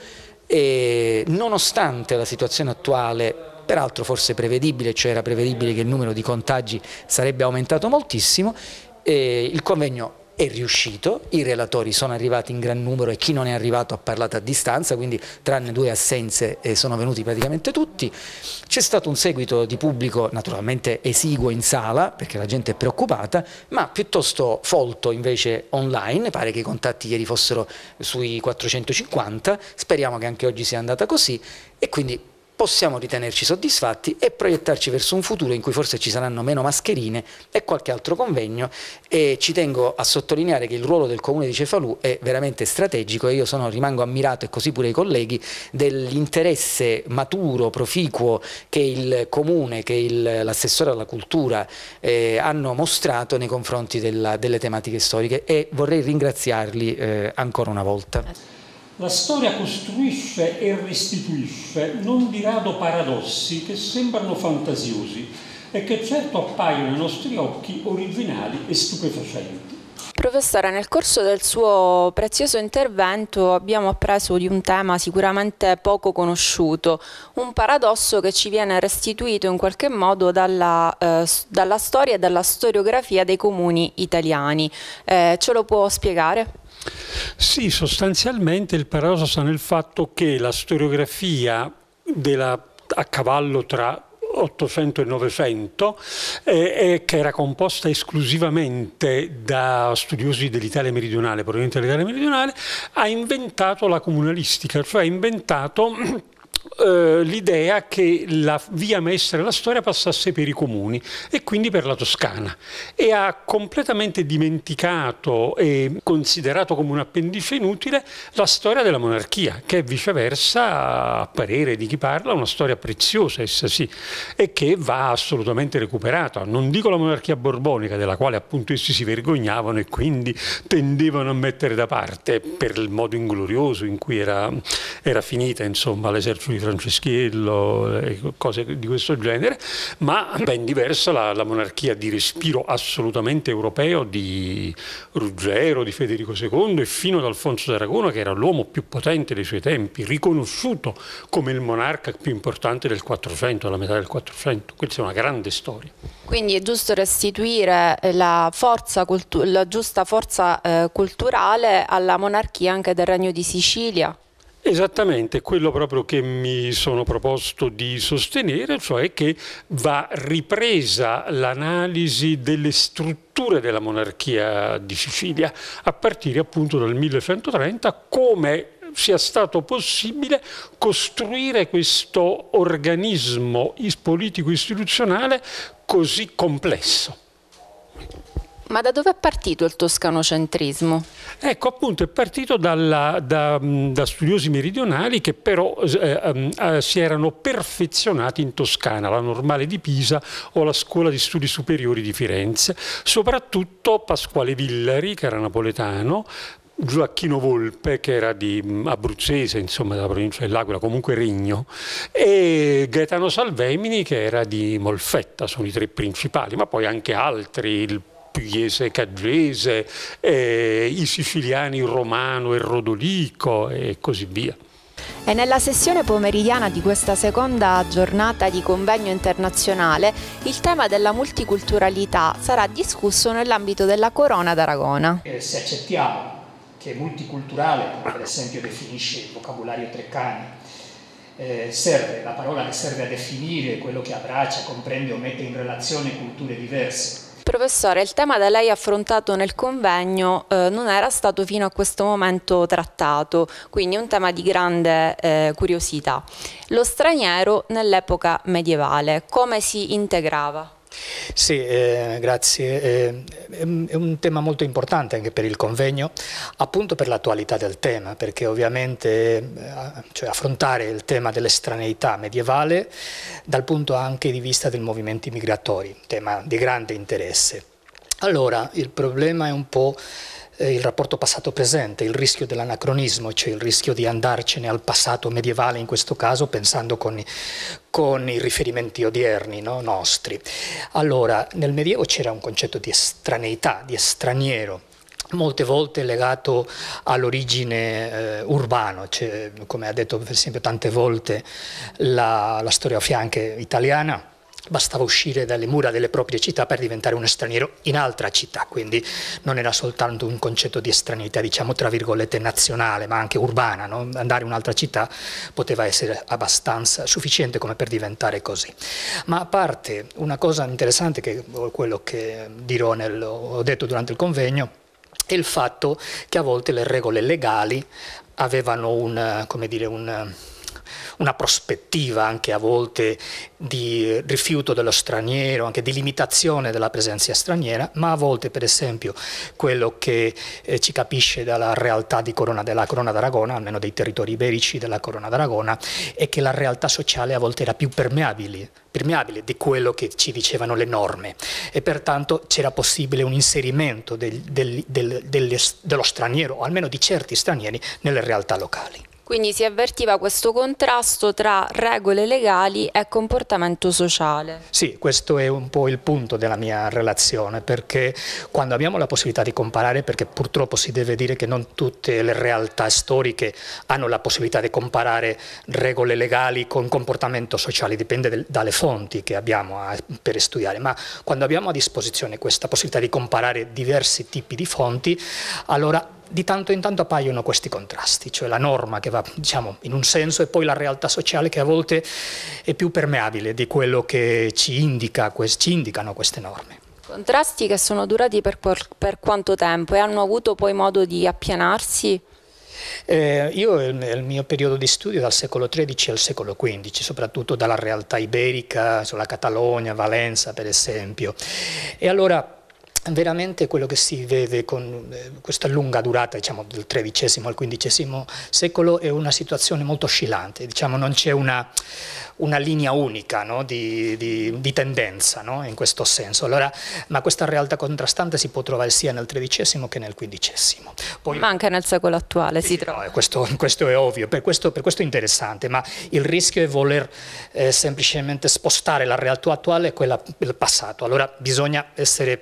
e nonostante la situazione attuale, peraltro forse prevedibile, cioè era prevedibile che il numero di contagi sarebbe aumentato moltissimo, eh, il convegno è riuscito, i relatori sono arrivati in gran numero e chi non è arrivato ha parlato a distanza, quindi tranne due assenze eh, sono venuti praticamente tutti. C'è stato un seguito di pubblico naturalmente esiguo in sala perché la gente è preoccupata, ma piuttosto folto invece online, pare che i contatti ieri fossero sui 450, speriamo che anche oggi sia andata così e quindi possiamo ritenerci soddisfatti e proiettarci verso un futuro in cui forse ci saranno meno mascherine e qualche altro convegno e ci tengo a sottolineare che il ruolo del comune di Cefalù è veramente strategico e io sono, rimango ammirato e così pure i colleghi dell'interesse maturo, proficuo che il comune, che l'assessore alla cultura eh, hanno mostrato nei confronti della, delle tematiche storiche e vorrei ringraziarli eh, ancora una volta. La storia costruisce e restituisce non di rado paradossi che sembrano fantasiosi e che certo appaiono ai nostri occhi originali e stupefacenti. Professore, nel corso del suo prezioso intervento abbiamo appreso di un tema sicuramente poco conosciuto, un paradosso che ci viene restituito in qualche modo dalla, eh, dalla storia e dalla storiografia dei comuni italiani. Eh, ce lo può spiegare? Sì, sostanzialmente il paradosso sta nel fatto che la storiografia della, a cavallo tra 800 e 900, eh, eh, che era composta esclusivamente da studiosi dell'Italia meridionale, provenienti dall'Italia meridionale, ha inventato la comunalistica, cioè ha inventato Eh, l'idea che la via maestra della storia passasse per i comuni e quindi per la Toscana e ha completamente dimenticato e considerato come un appendice inutile la storia della monarchia, che è viceversa, a parere di chi parla, una storia preziosa essa sì e che va assolutamente recuperata. Non dico la monarchia borbonica, della quale appunto essi si vergognavano e quindi tendevano a mettere da parte per il modo inglorioso in cui era, era finita l'esercito Franceschiello e eh, cose di questo genere, ma ben diversa la, la monarchia di respiro assolutamente europeo di Ruggero, di Federico II e fino ad Alfonso d'Aragona che era l'uomo più potente dei suoi tempi, riconosciuto come il monarca più importante del 400, alla metà del 400. Questa è una grande storia. Quindi è giusto restituire eh, la, forza, la giusta forza eh, culturale alla monarchia anche del Regno di Sicilia? Esattamente quello proprio che mi sono proposto di sostenere, cioè che va ripresa l'analisi delle strutture della monarchia di Sicilia, a partire appunto dal 1130, come sia stato possibile costruire questo organismo politico-istituzionale così complesso. Ma da dove è partito il toscanocentrismo? Ecco, appunto, è partito dalla, da, da, studiosi meridionali che però eh, ehm, eh, si erano perfezionati in Toscana, la Normale di Pisa o la Scuola di Studi Superiori di Firenze, soprattutto Pasquale Villari, che era napoletano, Gioacchino Volpe, che era di Abruzzese, insomma, della provincia dell'Aquila, comunque Regno, e Gaetano Salvemini, che era di Molfetta, sono i tre principali, ma poi anche altri, il pugliese caggese, eh, i siciliani romano e rodolico e così via. E nella sessione pomeridiana di questa seconda giornata di convegno internazionale il tema della multiculturalità sarà discusso nell'ambito della Corona d'Aragona. Eh, se accettiamo che multiculturale, come per esempio definisce il vocabolario Treccani, eh, serve, la parola che serve a definire quello che abbraccia, comprende o mette in relazione culture diverse, Professore, il tema da lei affrontato nel convegno eh, non era stato fino a questo momento trattato, quindi un tema di grande eh, curiosità. Lo straniero nell'epoca medievale, come si integrava? Sì, eh, grazie. Eh, ehm, è un tema molto importante anche per il convegno, appunto per l'attualità del tema, perché ovviamente eh, cioè affrontare il tema dell'estraneità medievale dal punto anche di vista dei movimenti migratori, tema di grande interesse. Allora, il problema è un po' eh, il rapporto passato-presente, il rischio dell'anacronismo, cioè il rischio di andarcene al passato medievale in questo caso pensando con, con i riferimenti odierni no? nostri. Allora, nel Medievo c'era un concetto di estraneità, di straniero. molte volte legato all'origine eh, urbano, cioè, come ha detto per esempio tante volte la, la storiografia anche italiana, bastava uscire dalle mura delle proprie città per diventare uno straniero in altra città, quindi non era soltanto un concetto di estraneità, diciamo tra virgolette nazionale, ma anche urbana, no? andare in un'altra città poteva essere abbastanza sufficiente come per diventare così. Ma a parte una cosa interessante che quello che dirò nel, ho detto durante il convegno è il fatto che a volte le regole legali avevano un, come dire, un una prospettiva anche a volte di rifiuto dello straniero, anche di limitazione della presenza straniera, ma a volte per esempio quello che eh, ci capisce dalla realtà corona, della Corona d'Aragona, almeno dei territori iberici della Corona d'Aragona, è che la realtà sociale a volte era più permeabile, permeabile di quello che ci dicevano le norme e pertanto c'era possibile un inserimento del, del, del, dello straniero, o almeno di certi stranieri, nelle realtà locali. Quindi si avvertiva questo contrasto tra regole legali e comportamento sociale. Sì, questo è un po' il punto della mia relazione, perché quando abbiamo la possibilità di comparare, perché purtroppo si deve dire che non tutte le realtà storiche hanno la possibilità di comparare regole legali con comportamento sociale, dipende dalle fonti che abbiamo ah, per studiare, ma quando abbiamo a disposizione questa possibilità di comparare diversi tipi di fonti, allora di tanto in tanto appaiono questi contrasti, cioè la norma che va diciamo, in un senso e poi la realtà sociale che a volte è più permeabile di quello che ci, indica, ci indicano queste norme. Contrasti che sono durati per, per quanto tempo e hanno avuto poi modo di appianarsi? Eh, io nel mio periodo di studio dal secolo XIII al secolo XV, soprattutto dalla realtà iberica, sulla Catalogna, Valenza per esempio, e allora veramente quello che si vede con eh, questa lunga durata diciamo, del XIII al XV secolo è una situazione molto oscillante, diciamo, non c'è una, una, linea unica no? di, di, di, tendenza no? in questo senso, allora, ma questa realtà contrastante si può trovare sia nel XIII che nel XV. Poi, ma anche nel secolo attuale sì, si trova. No, questo, questo, è ovvio, per questo, per questo, è interessante, ma il rischio è voler eh, semplicemente spostare la realtà attuale e quella del passato, allora bisogna essere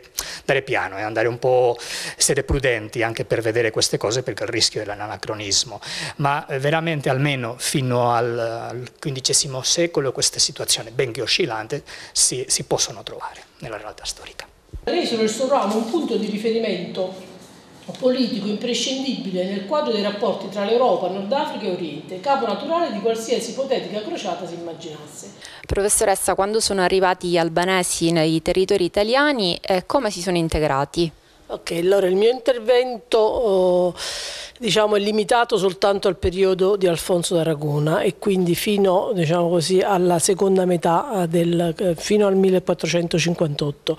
stare piano e andare un po', essere prudenti anche per vedere queste cose perché il rischio è l'anacronismo, ma eh, veramente almeno fino al, al XV secolo queste situazioni benché oscillanti si, si possono trovare nella realtà storica. Resero il suo ramo un punto di riferimento politico imprescindibile nel quadro dei rapporti tra l'Europa, Nord Africa e Oriente, capo naturale di qualsiasi ipotetica crociata si immaginasse. Professoressa, quando sono arrivati gli albanesi nei territori italiani, eh, come si sono integrati? Ok, allora il mio intervento oh, diciamo, è limitato soltanto al periodo di Alfonso d'Aragona e quindi fino diciamo così, alla seconda metà, eh, del, eh, fino al 1458.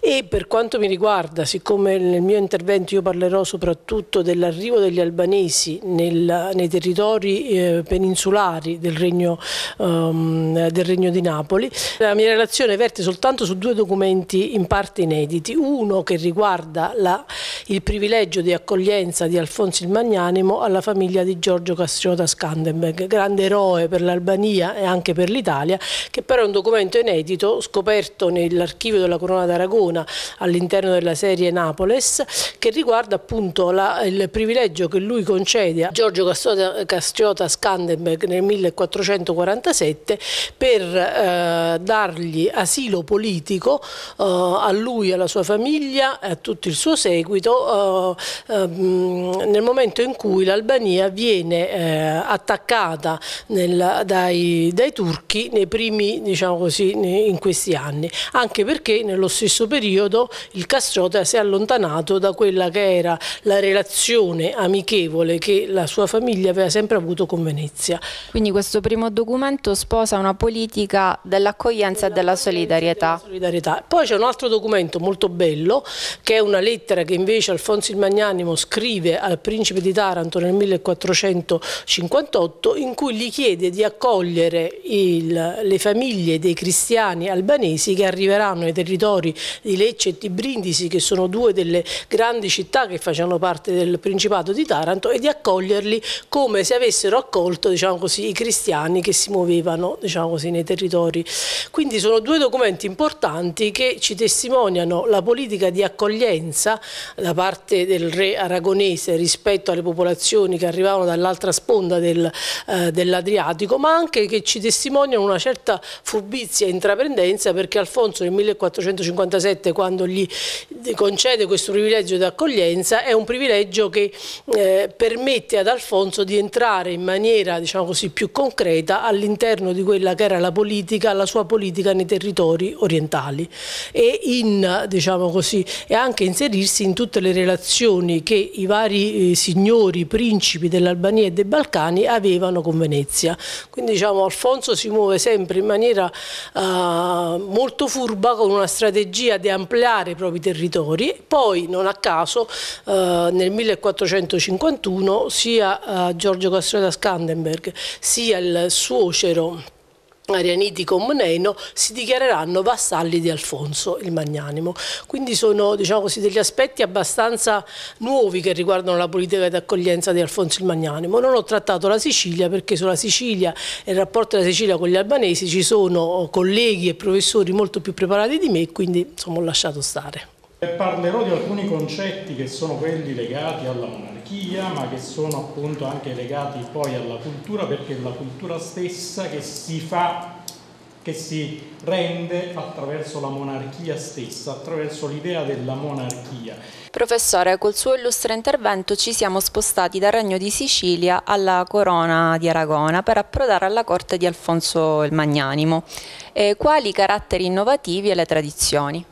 E per quanto mi riguarda, siccome nel mio intervento io parlerò soprattutto dell'arrivo degli albanesi nel, nei territori eh, peninsulari del regno, um, del regno di Napoli, la mia relazione verte soltanto su due documenti in parte inediti, uno che riguarda la, il privilegio di accoglienza di Alfonso il Magnanimo alla famiglia di Giorgio Castriota Scandenberg, grande eroe per l'Albania e anche per l'Italia, che però è un documento inedito scoperto nell'archivio della Corona d'Aragona all'interno della serie Napoles, che riguarda appunto la, il privilegio che lui concede a Giorgio Castriota, Castriota Scandenberg nel 1447 per eh, dargli asilo politico eh, a lui, alla sua famiglia e a tutto il suo seguito eh, eh, nel momento in cui l'Albania viene eh, attaccata nel, dai, dai, turchi nei primi, diciamo così, in questi anni, anche perché nello stesso periodo il Castrota si è allontanato da quella che era la relazione amichevole che la sua famiglia aveva sempre avuto con Venezia. Quindi questo primo documento sposa una politica dell'accoglienza e della solidarietà. solidarietà. Poi c'è un altro documento molto bello che è una lettera che invece Alfonso il Magnanimo scrive al principe di Taranto nel 1458 in cui gli chiede di accogliere il, le famiglie dei cristiani albanesi che arriveranno ai territori di Lecce e di Brindisi che sono due delle grandi città che facevano parte del principato di Taranto e di accoglierli come se avessero accolto diciamo così, i cristiani che si muovevano diciamo così, nei territori. Quindi sono due documenti importanti che ci testimoniano la politica di accoglienza violenza da parte del re aragonese rispetto alle popolazioni che arrivavano dall'altra sponda del, eh, dell'Adriatico, ma anche che ci testimoniano una certa furbizia e intraprendenza perché Alfonso nel 1457 quando gli concede questo privilegio di accoglienza è un privilegio che eh, permette ad Alfonso di entrare in maniera diciamo così, più concreta all'interno di quella che era la politica, la sua politica nei territori orientali e, in, diciamo così, e anche in inserirsi in tutte le relazioni che i vari eh, signori, principi dell'Albania e dei Balcani avevano con Venezia. Quindi diciamo, Alfonso si muove sempre in maniera eh, molto furba con una strategia di ampliare i propri territori, poi non a caso eh, nel 1451 sia eh, Giorgio Castrone da Scandenberg sia il suocero arianiti Comneno si dichiareranno vassalli di Alfonso il Magnanimo. Quindi sono diciamo così, degli aspetti abbastanza nuovi che riguardano la politica di accoglienza di Alfonso il Magnanimo. Non ho trattato la Sicilia perché sulla Sicilia e il rapporto della Sicilia con gli albanesi ci sono oh, colleghi e professori molto più preparati di me quindi insomma, ho lasciato stare. Parlerò di alcuni concetti che sono quelli legati alla monarchia, ma che sono appunto anche legati poi alla cultura, perché è la cultura stessa che si fa, che si rende attraverso la monarchia stessa, attraverso l'idea della monarchia. Professore, col suo illustre intervento ci siamo spostati dal Regno di Sicilia alla Corona di Aragona per approdare alla corte di Alfonso il Magnanimo. E quali caratteri innovativi e le tradizioni?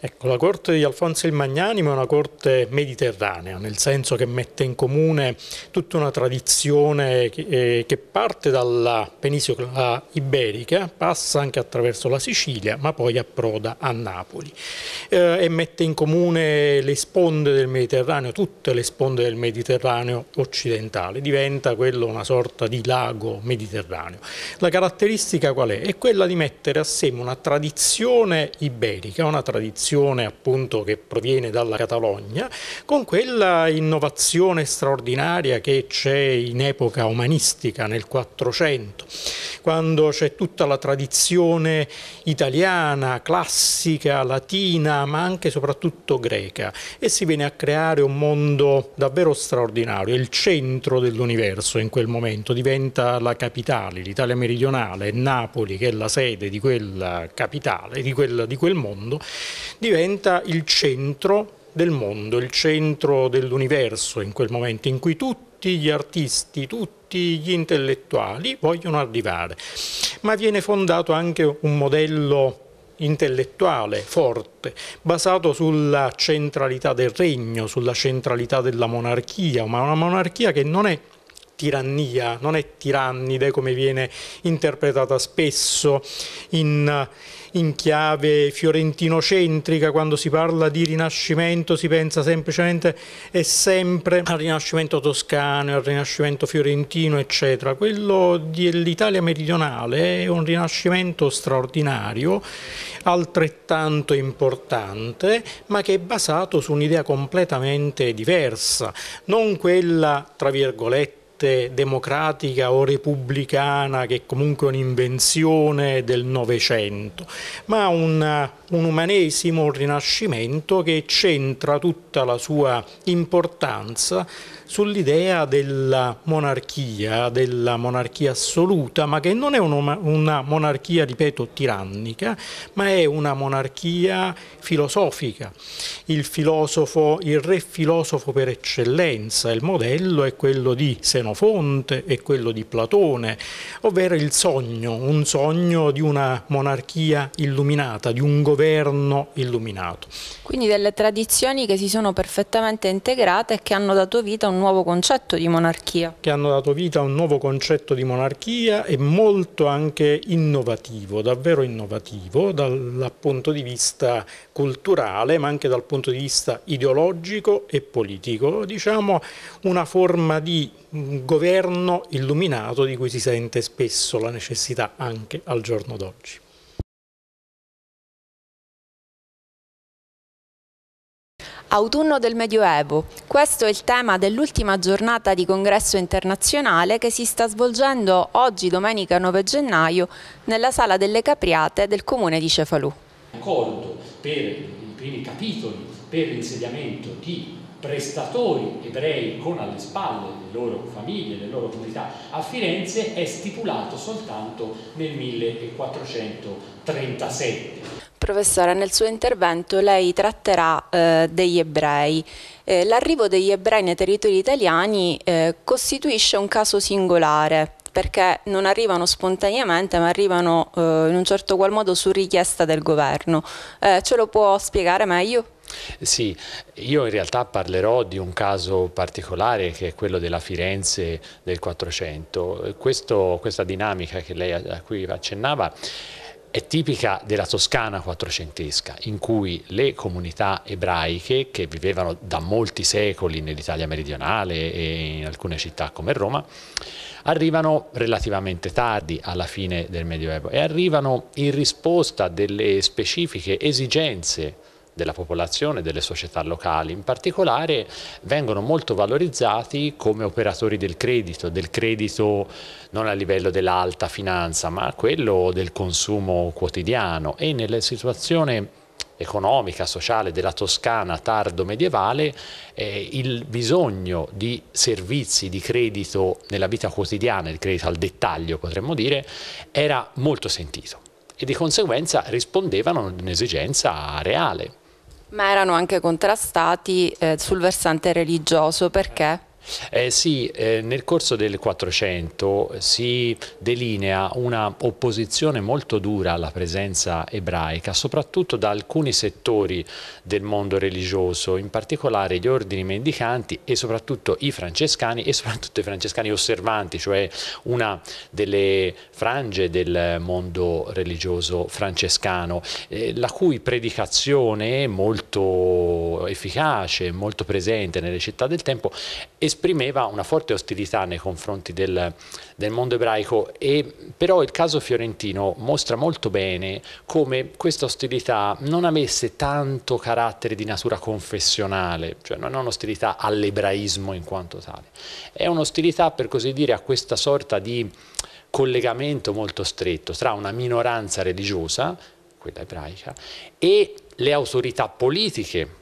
Ecco, la corte di Alfonso il Magnanimo è una corte mediterranea, nel senso che mette in comune tutta una tradizione che, eh, che parte dalla penisola iberica, passa anche attraverso la Sicilia, ma poi approda a Napoli eh, e mette in comune le sponde del Mediterraneo, tutte le sponde del Mediterraneo occidentale, diventa quello una sorta di lago mediterraneo. La caratteristica qual è? È quella di mettere assieme una tradizione iberica, una tradizione innovazione appunto che proviene dalla Catalogna, con quella innovazione straordinaria che c'è in epoca umanistica nel 400, quando c'è tutta la tradizione italiana, classica, latina, ma anche e soprattutto greca e si viene a creare un mondo davvero straordinario, il centro dell'universo in quel momento, diventa la capitale, l'Italia meridionale, Napoli che è la sede di quella capitale, di quel, di quel mondo, diventa il centro del mondo, il centro dell'universo in quel momento in cui tutti gli artisti, tutti gli intellettuali vogliono arrivare. Ma viene fondato anche un modello intellettuale forte, basato sulla centralità del regno, sulla centralità della monarchia, ma una monarchia che non è tirannia, non è tirannide come viene interpretata spesso in, in chiave fiorentinocentrica, quando si parla di rinascimento si pensa semplicemente e sempre al rinascimento toscano, al rinascimento fiorentino, eccetera. Quello dell'Italia meridionale è un rinascimento straordinario, altrettanto importante, ma che è basato su un'idea completamente diversa, non quella, tra virgolette, parte democratica o repubblicana che comunque è un'invenzione del Novecento, ma un, un umanesimo, rinascimento che centra tutta la sua importanza sull'idea della monarchia, della monarchia assoluta, ma che non è una monarchia, ripeto, tirannica, ma è una monarchia filosofica. Il, filosofo, il re filosofo per eccellenza, il modello è quello di Senofonte e quello di Platone, ovvero il sogno, un sogno di una monarchia illuminata, di un governo illuminato. Quindi delle tradizioni che si sono perfettamente integrate e che hanno dato vita a un nuovo concetto di monarchia. Che hanno dato vita a un nuovo concetto di monarchia e molto anche innovativo, davvero innovativo dal punto di vista culturale ma anche dal punto di vista ideologico e politico, diciamo una forma di mm, governo illuminato di cui si sente spesso la necessità anche al giorno d'oggi. Autunno del Medioevo. Questo è il tema dell'ultima giornata di congresso internazionale che si sta svolgendo oggi domenica 9 gennaio nella Sala delle Capriate del comune di Cefalù. Colto per i primi capitoli per l'insediamento di prestatori ebrei con alle spalle le loro famiglie, le loro comunità a Firenze è stipulato soltanto nel 1437. Professore, nel suo intervento lei tratterà eh, degli ebrei. Eh, l'arrivo degli ebrei nei territori italiani eh, costituisce un caso singolare perché non arrivano spontaneamente ma arrivano eh, in un certo qual modo su richiesta del governo. Eh, ce lo può spiegare meglio? Sì, io in realtà parlerò di un caso particolare che è quello della Firenze del 400. Questo, questa dinamica che lei, a cui accennava è tipica della Toscana quattrocentesca, in cui le comunità ebraiche che vivevano da molti secoli nell'Italia meridionale e in alcune città come Roma, arrivano relativamente tardi alla fine del Medioevo e arrivano in risposta a delle specifiche esigenze della popolazione, delle società locali in particolare, vengono molto valorizzati come operatori del credito, del credito non a livello dell'alta finanza, ma quello del consumo quotidiano e nella situazione economica, sociale della Toscana tardo medievale, eh, il bisogno di servizi di credito nella vita quotidiana, il credito al dettaglio potremmo dire, era molto sentito e di conseguenza rispondevano ad un'esigenza reale ma erano anche contrastati eh, sul versante religioso perché? Eh, sì, eh, nel corso del 400 si delinea una opposizione molto dura alla presenza ebraica, soprattutto da alcuni settori del mondo religioso, in particolare gli ordini mendicanti e soprattutto i francescani e soprattutto i francescani osservanti, cioè una delle frange del mondo religioso francescano, eh, la cui predicazione molto efficace, molto presente nelle città del tempo, esprime esprimeva una forte ostilità nei confronti del, del mondo ebraico e però il caso fiorentino mostra molto bene come questa ostilità non avesse tanto carattere di natura confessionale, cioè non è un'ostilità all'ebraismo in quanto tale, è un'ostilità per così dire a questa sorta di collegamento molto stretto tra una minoranza religiosa, quella ebraica, e le autorità politiche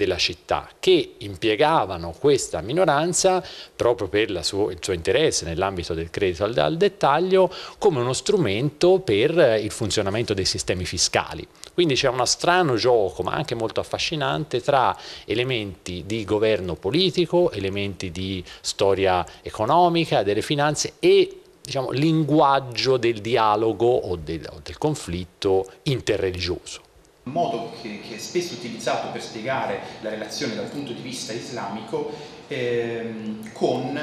della città che impiegavano questa minoranza proprio per suo, il suo interesse nell'ambito del credito al, al dettaglio come uno strumento per il funzionamento dei sistemi fiscali. Quindi c'è uno strano gioco, ma anche molto affascinante, tra elementi di governo politico, elementi di storia economica, delle finanze e diciamo, linguaggio del dialogo o del, o del conflitto interreligioso modo che, che, è spesso utilizzato per spiegare la relazione dal punto di vista islamico ehm, con,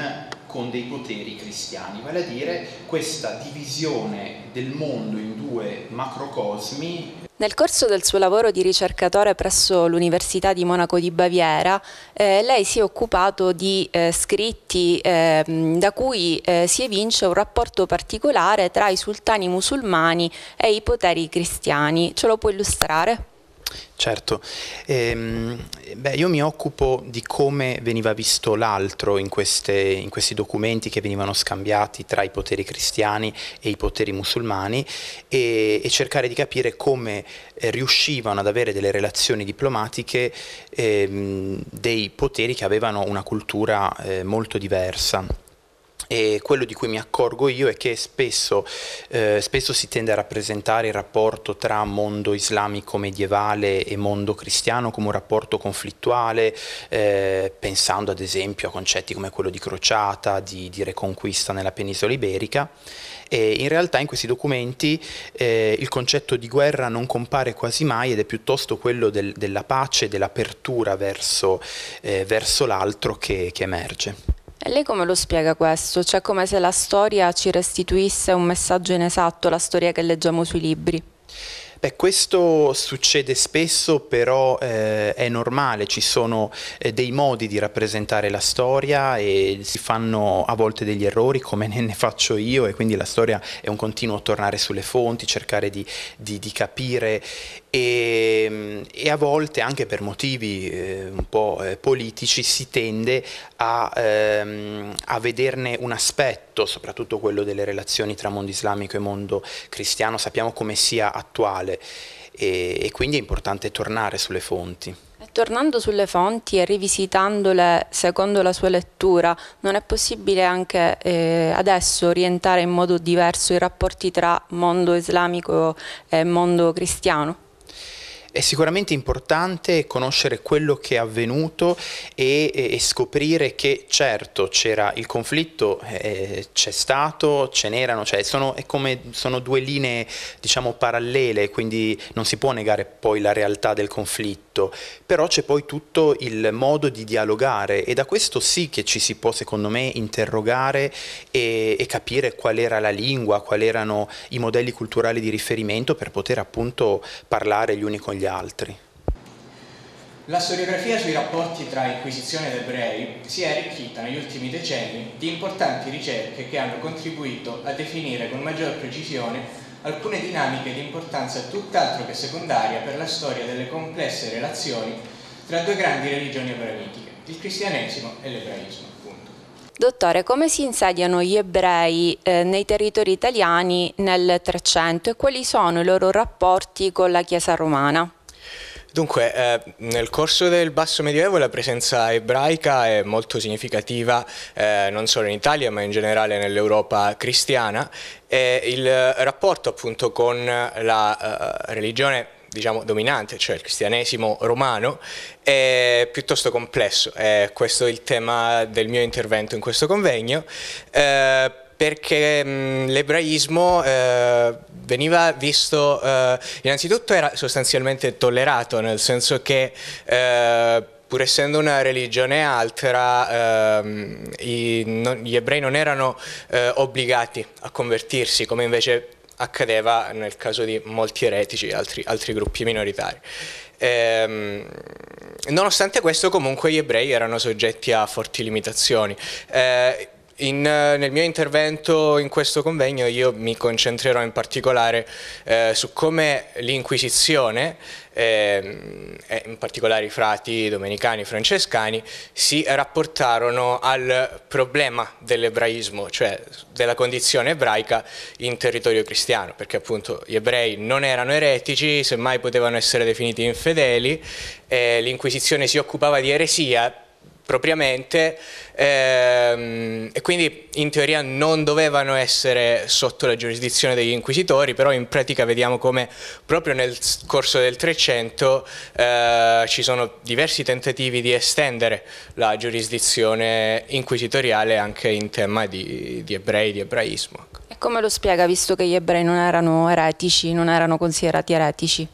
con, dei poteri cristiani, vale a dire questa divisione del mondo in due macrocosmi nel corso del suo lavoro di ricercatore presso l'Università di Monaco di Baviera, eh, lei si è occupato di eh, scritti eh, da cui eh, si evince un rapporto particolare tra i sultani musulmani e i poteri cristiani. Ce lo può illustrare? Certo, ehm, beh, io mi occupo di come veniva visto l'altro in, in, questi documenti che venivano scambiati tra i poteri cristiani e i poteri musulmani e, e cercare di capire come eh, riuscivano ad avere delle relazioni diplomatiche ehm, dei poteri che avevano una cultura eh, molto diversa. E quello di cui mi accorgo io è che spesso, eh, spesso, si tende a rappresentare il rapporto tra mondo islamico medievale e mondo cristiano come un rapporto conflittuale, eh, pensando ad esempio a concetti come quello di crociata, di, di reconquista nella penisola iberica. E in realtà in questi documenti eh, il concetto di guerra non compare quasi mai ed è piuttosto quello del, della pace, dell'apertura verso, eh, verso l'altro che, che emerge. E lei come lo spiega questo? Cioè come se la storia ci restituisse un messaggio inesatto, la storia che leggiamo sui libri? Beh, questo succede spesso, però eh, è normale, ci sono eh, dei modi di rappresentare la storia e si fanno a volte degli errori come ne, ne faccio io e quindi la storia è un continuo tornare sulle fonti, cercare di, di, di capire e, e, a volte anche per motivi eh, un po' eh, politici si tende a, ehm, a, vederne un aspetto, soprattutto quello delle relazioni tra mondo islamico e mondo cristiano, sappiamo come sia attuale e, e quindi è importante tornare sulle fonti. tornando sulle fonti e rivisitandole secondo la sua lettura, non è possibile anche eh, adesso orientare in modo diverso i rapporti tra mondo islamico e mondo cristiano? è sicuramente importante conoscere quello che è avvenuto e, e scoprire che certo c'era il conflitto, eh, c'è stato, ce n'erano, cioè sono, come, sono due linee diciamo parallele, quindi non si può negare poi la realtà del conflitto, però c'è poi tutto il modo di dialogare e da questo sì che ci si può secondo me interrogare e, e capire qual era la lingua, quali erano i modelli culturali di riferimento per poter appunto parlare gli uni con gli altri altri. La storiografia sui rapporti tra Inquisizione ed ebrei si è arricchita negli ultimi decenni di importanti ricerche che hanno contribuito a definire con maggior precisione alcune dinamiche di importanza tutt'altro che secondaria per la storia delle complesse relazioni tra due grandi religioni ebramitiche, il cristianesimo e l'ebraismo. Dottore, come si insediano gli ebrei eh, nei territori italiani nel Trecento e quali sono i loro rapporti con la Chiesa romana? Dunque, eh, nel corso del Basso Medioevo la presenza ebraica è molto significativa eh, non solo in Italia ma in generale nell'Europa cristiana e il rapporto appunto con la eh, religione diciamo dominante, cioè il cristianesimo romano, è piuttosto complesso. questo è il tema del mio intervento in questo convegno eh, perché mm, l'ebraismo eh, veniva visto, eh, innanzitutto era sostanzialmente tollerato, nel senso che eh, pur essendo una religione altra, ehm, i, non, gli ebrei non erano eh, obbligati a convertirsi, come invece accadeva nel caso di molti eretici e altri, altri, gruppi minoritari. Ehm, nonostante questo comunque gli ebrei erano soggetti a forti limitazioni. Ehm, in, eh, nel mio intervento in questo convegno io mi concentrerò in particolare eh, su come l'Inquisizione, eh, in particolare i frati domenicani e francescani, si rapportarono al problema dell'ebraismo, cioè della condizione ebraica in territorio cristiano, perché appunto gli ebrei non erano eretici, semmai potevano essere definiti infedeli, eh, l'Inquisizione si occupava di eresia propriamente ehm, e quindi in teoria non dovevano essere sotto la giurisdizione degli inquisitori, però in pratica vediamo come proprio nel corso del 300 eh, ci sono diversi tentativi di estendere la giurisdizione inquisitoriale anche in tema di, di ebrei, di ebraismo. Ecco. Come lo spiega visto che gli ebrei non erano eretici, non erano considerati eretici?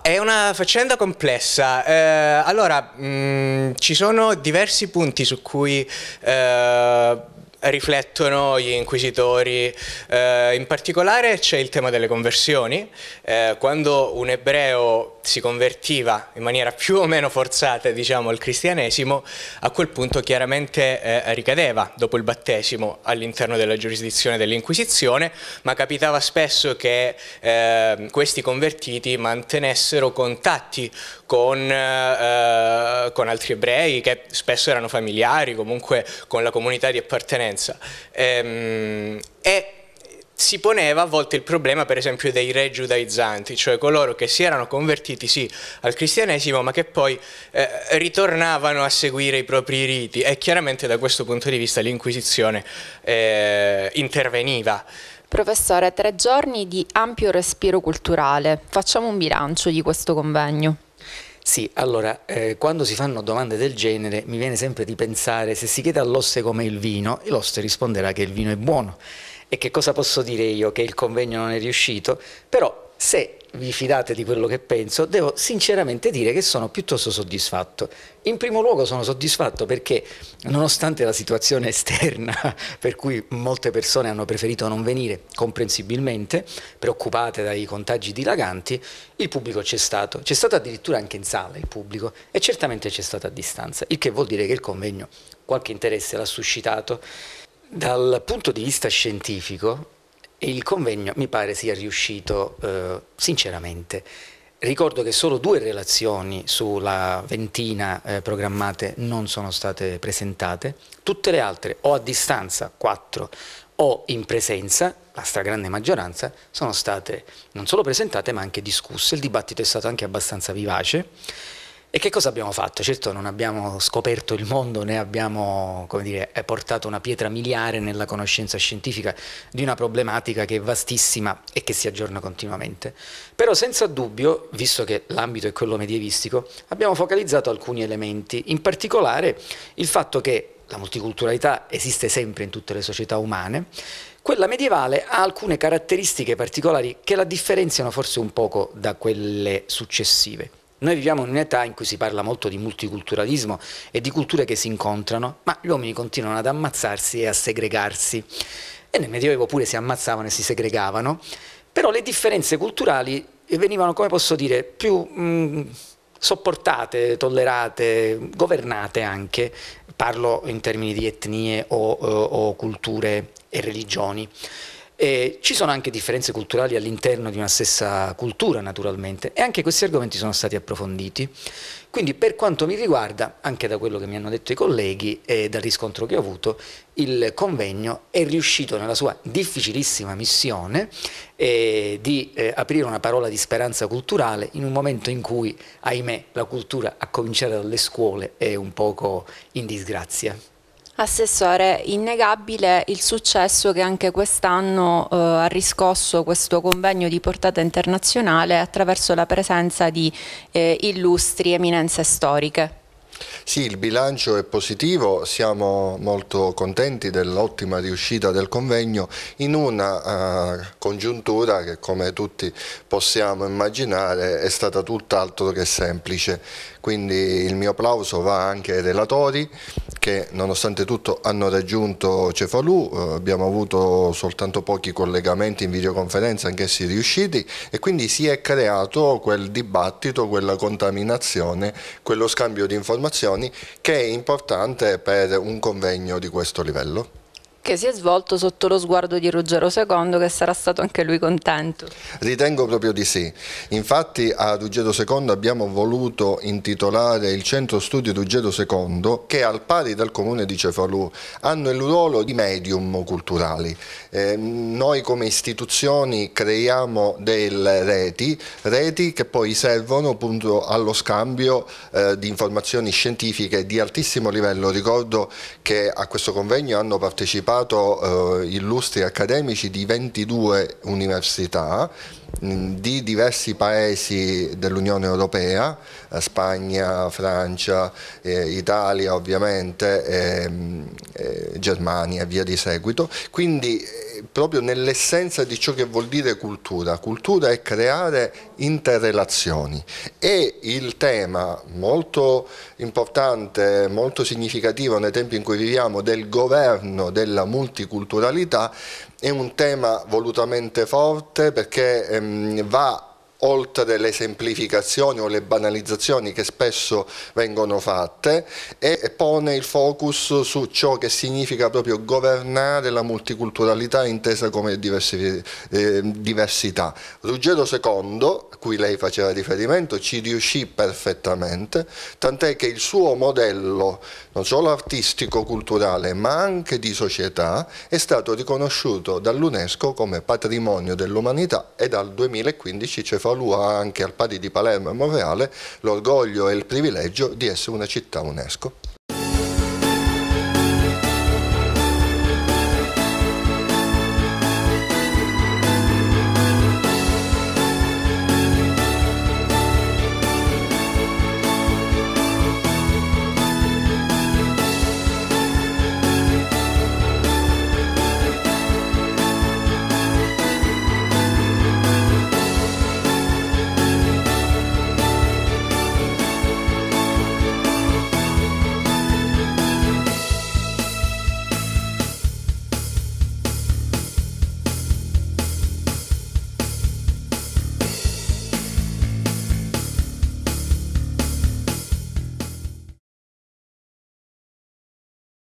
è una faccenda complessa. Eh, allora, mh, mm, ci sono diversi punti su cui... Eh, riflettono gli inquisitori. Eh, in particolare c'è il tema delle conversioni. Eh, quando un ebreo si convertiva in maniera più o meno forzata diciamo, al cristianesimo, a quel punto chiaramente eh, ricadeva dopo il battesimo all'interno della giurisdizione dell'Inquisizione, ma capitava spesso che eh, questi convertiti mantenessero contatti con, eh, con, altri ebrei che spesso erano familiari, comunque con la comunità di appartenenza. Ehm, e si poneva a volte il problema per esempio dei re giudaizzanti, cioè coloro che si erano convertiti sì al cristianesimo ma che poi eh, ritornavano a seguire i propri riti e chiaramente da questo punto di vista l'Inquisizione eh, interveniva. Professore, tre giorni di ampio respiro culturale, facciamo un bilancio di questo convegno. Sì, allora, eh, quando si fanno domande del genere mi viene sempre di pensare se si chiede all'oste come il vino, l'oste risponderà che il vino è buono e che cosa posso dire io che il convegno non è riuscito, però se vi fidate di quello che penso, devo sinceramente dire che sono piuttosto soddisfatto. In primo luogo sono soddisfatto perché nonostante la situazione esterna per cui molte persone hanno preferito non venire, comprensibilmente, preoccupate dai contagi dilaganti, il pubblico c'è stato, c'è stato addirittura anche in sala il pubblico e certamente c'è stato a distanza, il che vuol dire che il convegno qualche interesse l'ha suscitato. Dal punto di vista scientifico, il convegno mi pare sia riuscito eh, sinceramente. Ricordo che solo due relazioni sulla ventina eh, programmate non sono state presentate, tutte le altre o a distanza, quattro, o in presenza, la stragrande maggioranza, sono state non solo presentate ma anche discusse, il dibattito è stato anche abbastanza vivace e che cosa abbiamo fatto? Certo non abbiamo scoperto il mondo né abbiamo dire, eh, portato una pietra miliare nella conoscenza scientifica di una problematica che è vastissima e che si aggiorna continuamente. Però senza dubbio, visto che l'ambito è quello medievistico, abbiamo focalizzato alcuni elementi, in particolare il fatto che la multiculturalità esiste sempre in tutte le società umane, quella medievale ha alcune caratteristiche particolari che la differenziano forse un poco da quelle successive. Noi viviamo in un'età in cui si parla molto di multiculturalismo e di culture che si incontrano, ma gli uomini continuano ad ammazzarsi e a segregarsi. E nel Medioevo pure si ammazzavano e si segregavano, però le differenze culturali venivano, come posso dire, più mh, mm, sopportate, tollerate, governate anche, parlo in termini di etnie o, o, eh, o culture e religioni. Eh, ci sono anche differenze culturali all'interno di una stessa cultura naturalmente e anche questi argomenti sono stati approfonditi. Quindi per quanto mi riguarda, anche da quello che mi hanno detto i colleghi e dal riscontro che ho avuto, il convegno è riuscito nella sua difficilissima missione eh, di eh, aprire una parola di speranza culturale in un momento in cui, ahimè, la cultura, a cominciare dalle scuole, è un poco in disgrazia. Assessore, innegabile il successo che anche quest'anno eh, ha riscosso questo convegno di portata internazionale attraverso la presenza di eh, illustri eminenze storiche. Sì, il bilancio è positivo, siamo molto contenti dell'ottima riuscita del convegno in una uh, congiuntura che come tutti possiamo immaginare è stata tutt'altro che semplice quindi il mio applauso va anche ai relatori che nonostante tutto hanno raggiunto Cefalù, eh, abbiamo avuto soltanto pochi collegamenti in videoconferenza anch'essi riusciti e quindi si è creato quel dibattito, quella contaminazione, quello scambio di informazioni che è importante per un convegno di questo livello che si è svolto sotto lo sguardo di Ruggero II, che sarà stato anche lui contento. Ritengo proprio di sì. Infatti a Ruggero II abbiamo voluto intitolare il Centro Studi Ruggero II, che al pari del comune di Cefalù hanno il ruolo di medium culturali. Eh, noi come istituzioni creiamo delle reti, reti che poi servono appunto allo scambio eh, di informazioni scientifiche di altissimo livello. Ricordo che a questo convegno hanno partecipato partecipato eh, illustri accademici di 22 università Mm, di diversi paesi dell'Unione Europea, eh, Spagna, Francia, eh, Italia ovviamente, eh, eh, Germania e via di seguito. Quindi eh, proprio nell'essenza di ciò che vuol dire cultura, cultura è creare interrelazioni e il tema molto importante, molto significativo nei tempi in cui viviamo del governo della multiculturalità è un tema volutamente forte perché ehm, va oltre le semplificazioni o le banalizzazioni che spesso vengono fatte e pone il focus su ciò che significa proprio governare la multiculturalità intesa come diversi, eh, diversità. Ruggero II, a cui lei faceva riferimento, ci riuscì perfettamente, tant'è che il suo modello, non solo artistico, culturale, ma anche di società, è stato riconosciuto dall'UNESCO come patrimonio dell'umanità e dal 2015 c'è Cefalù a Lua anche al pari di Palermo e a Monreale l'orgoglio e il privilegio di essere una città UNESCO.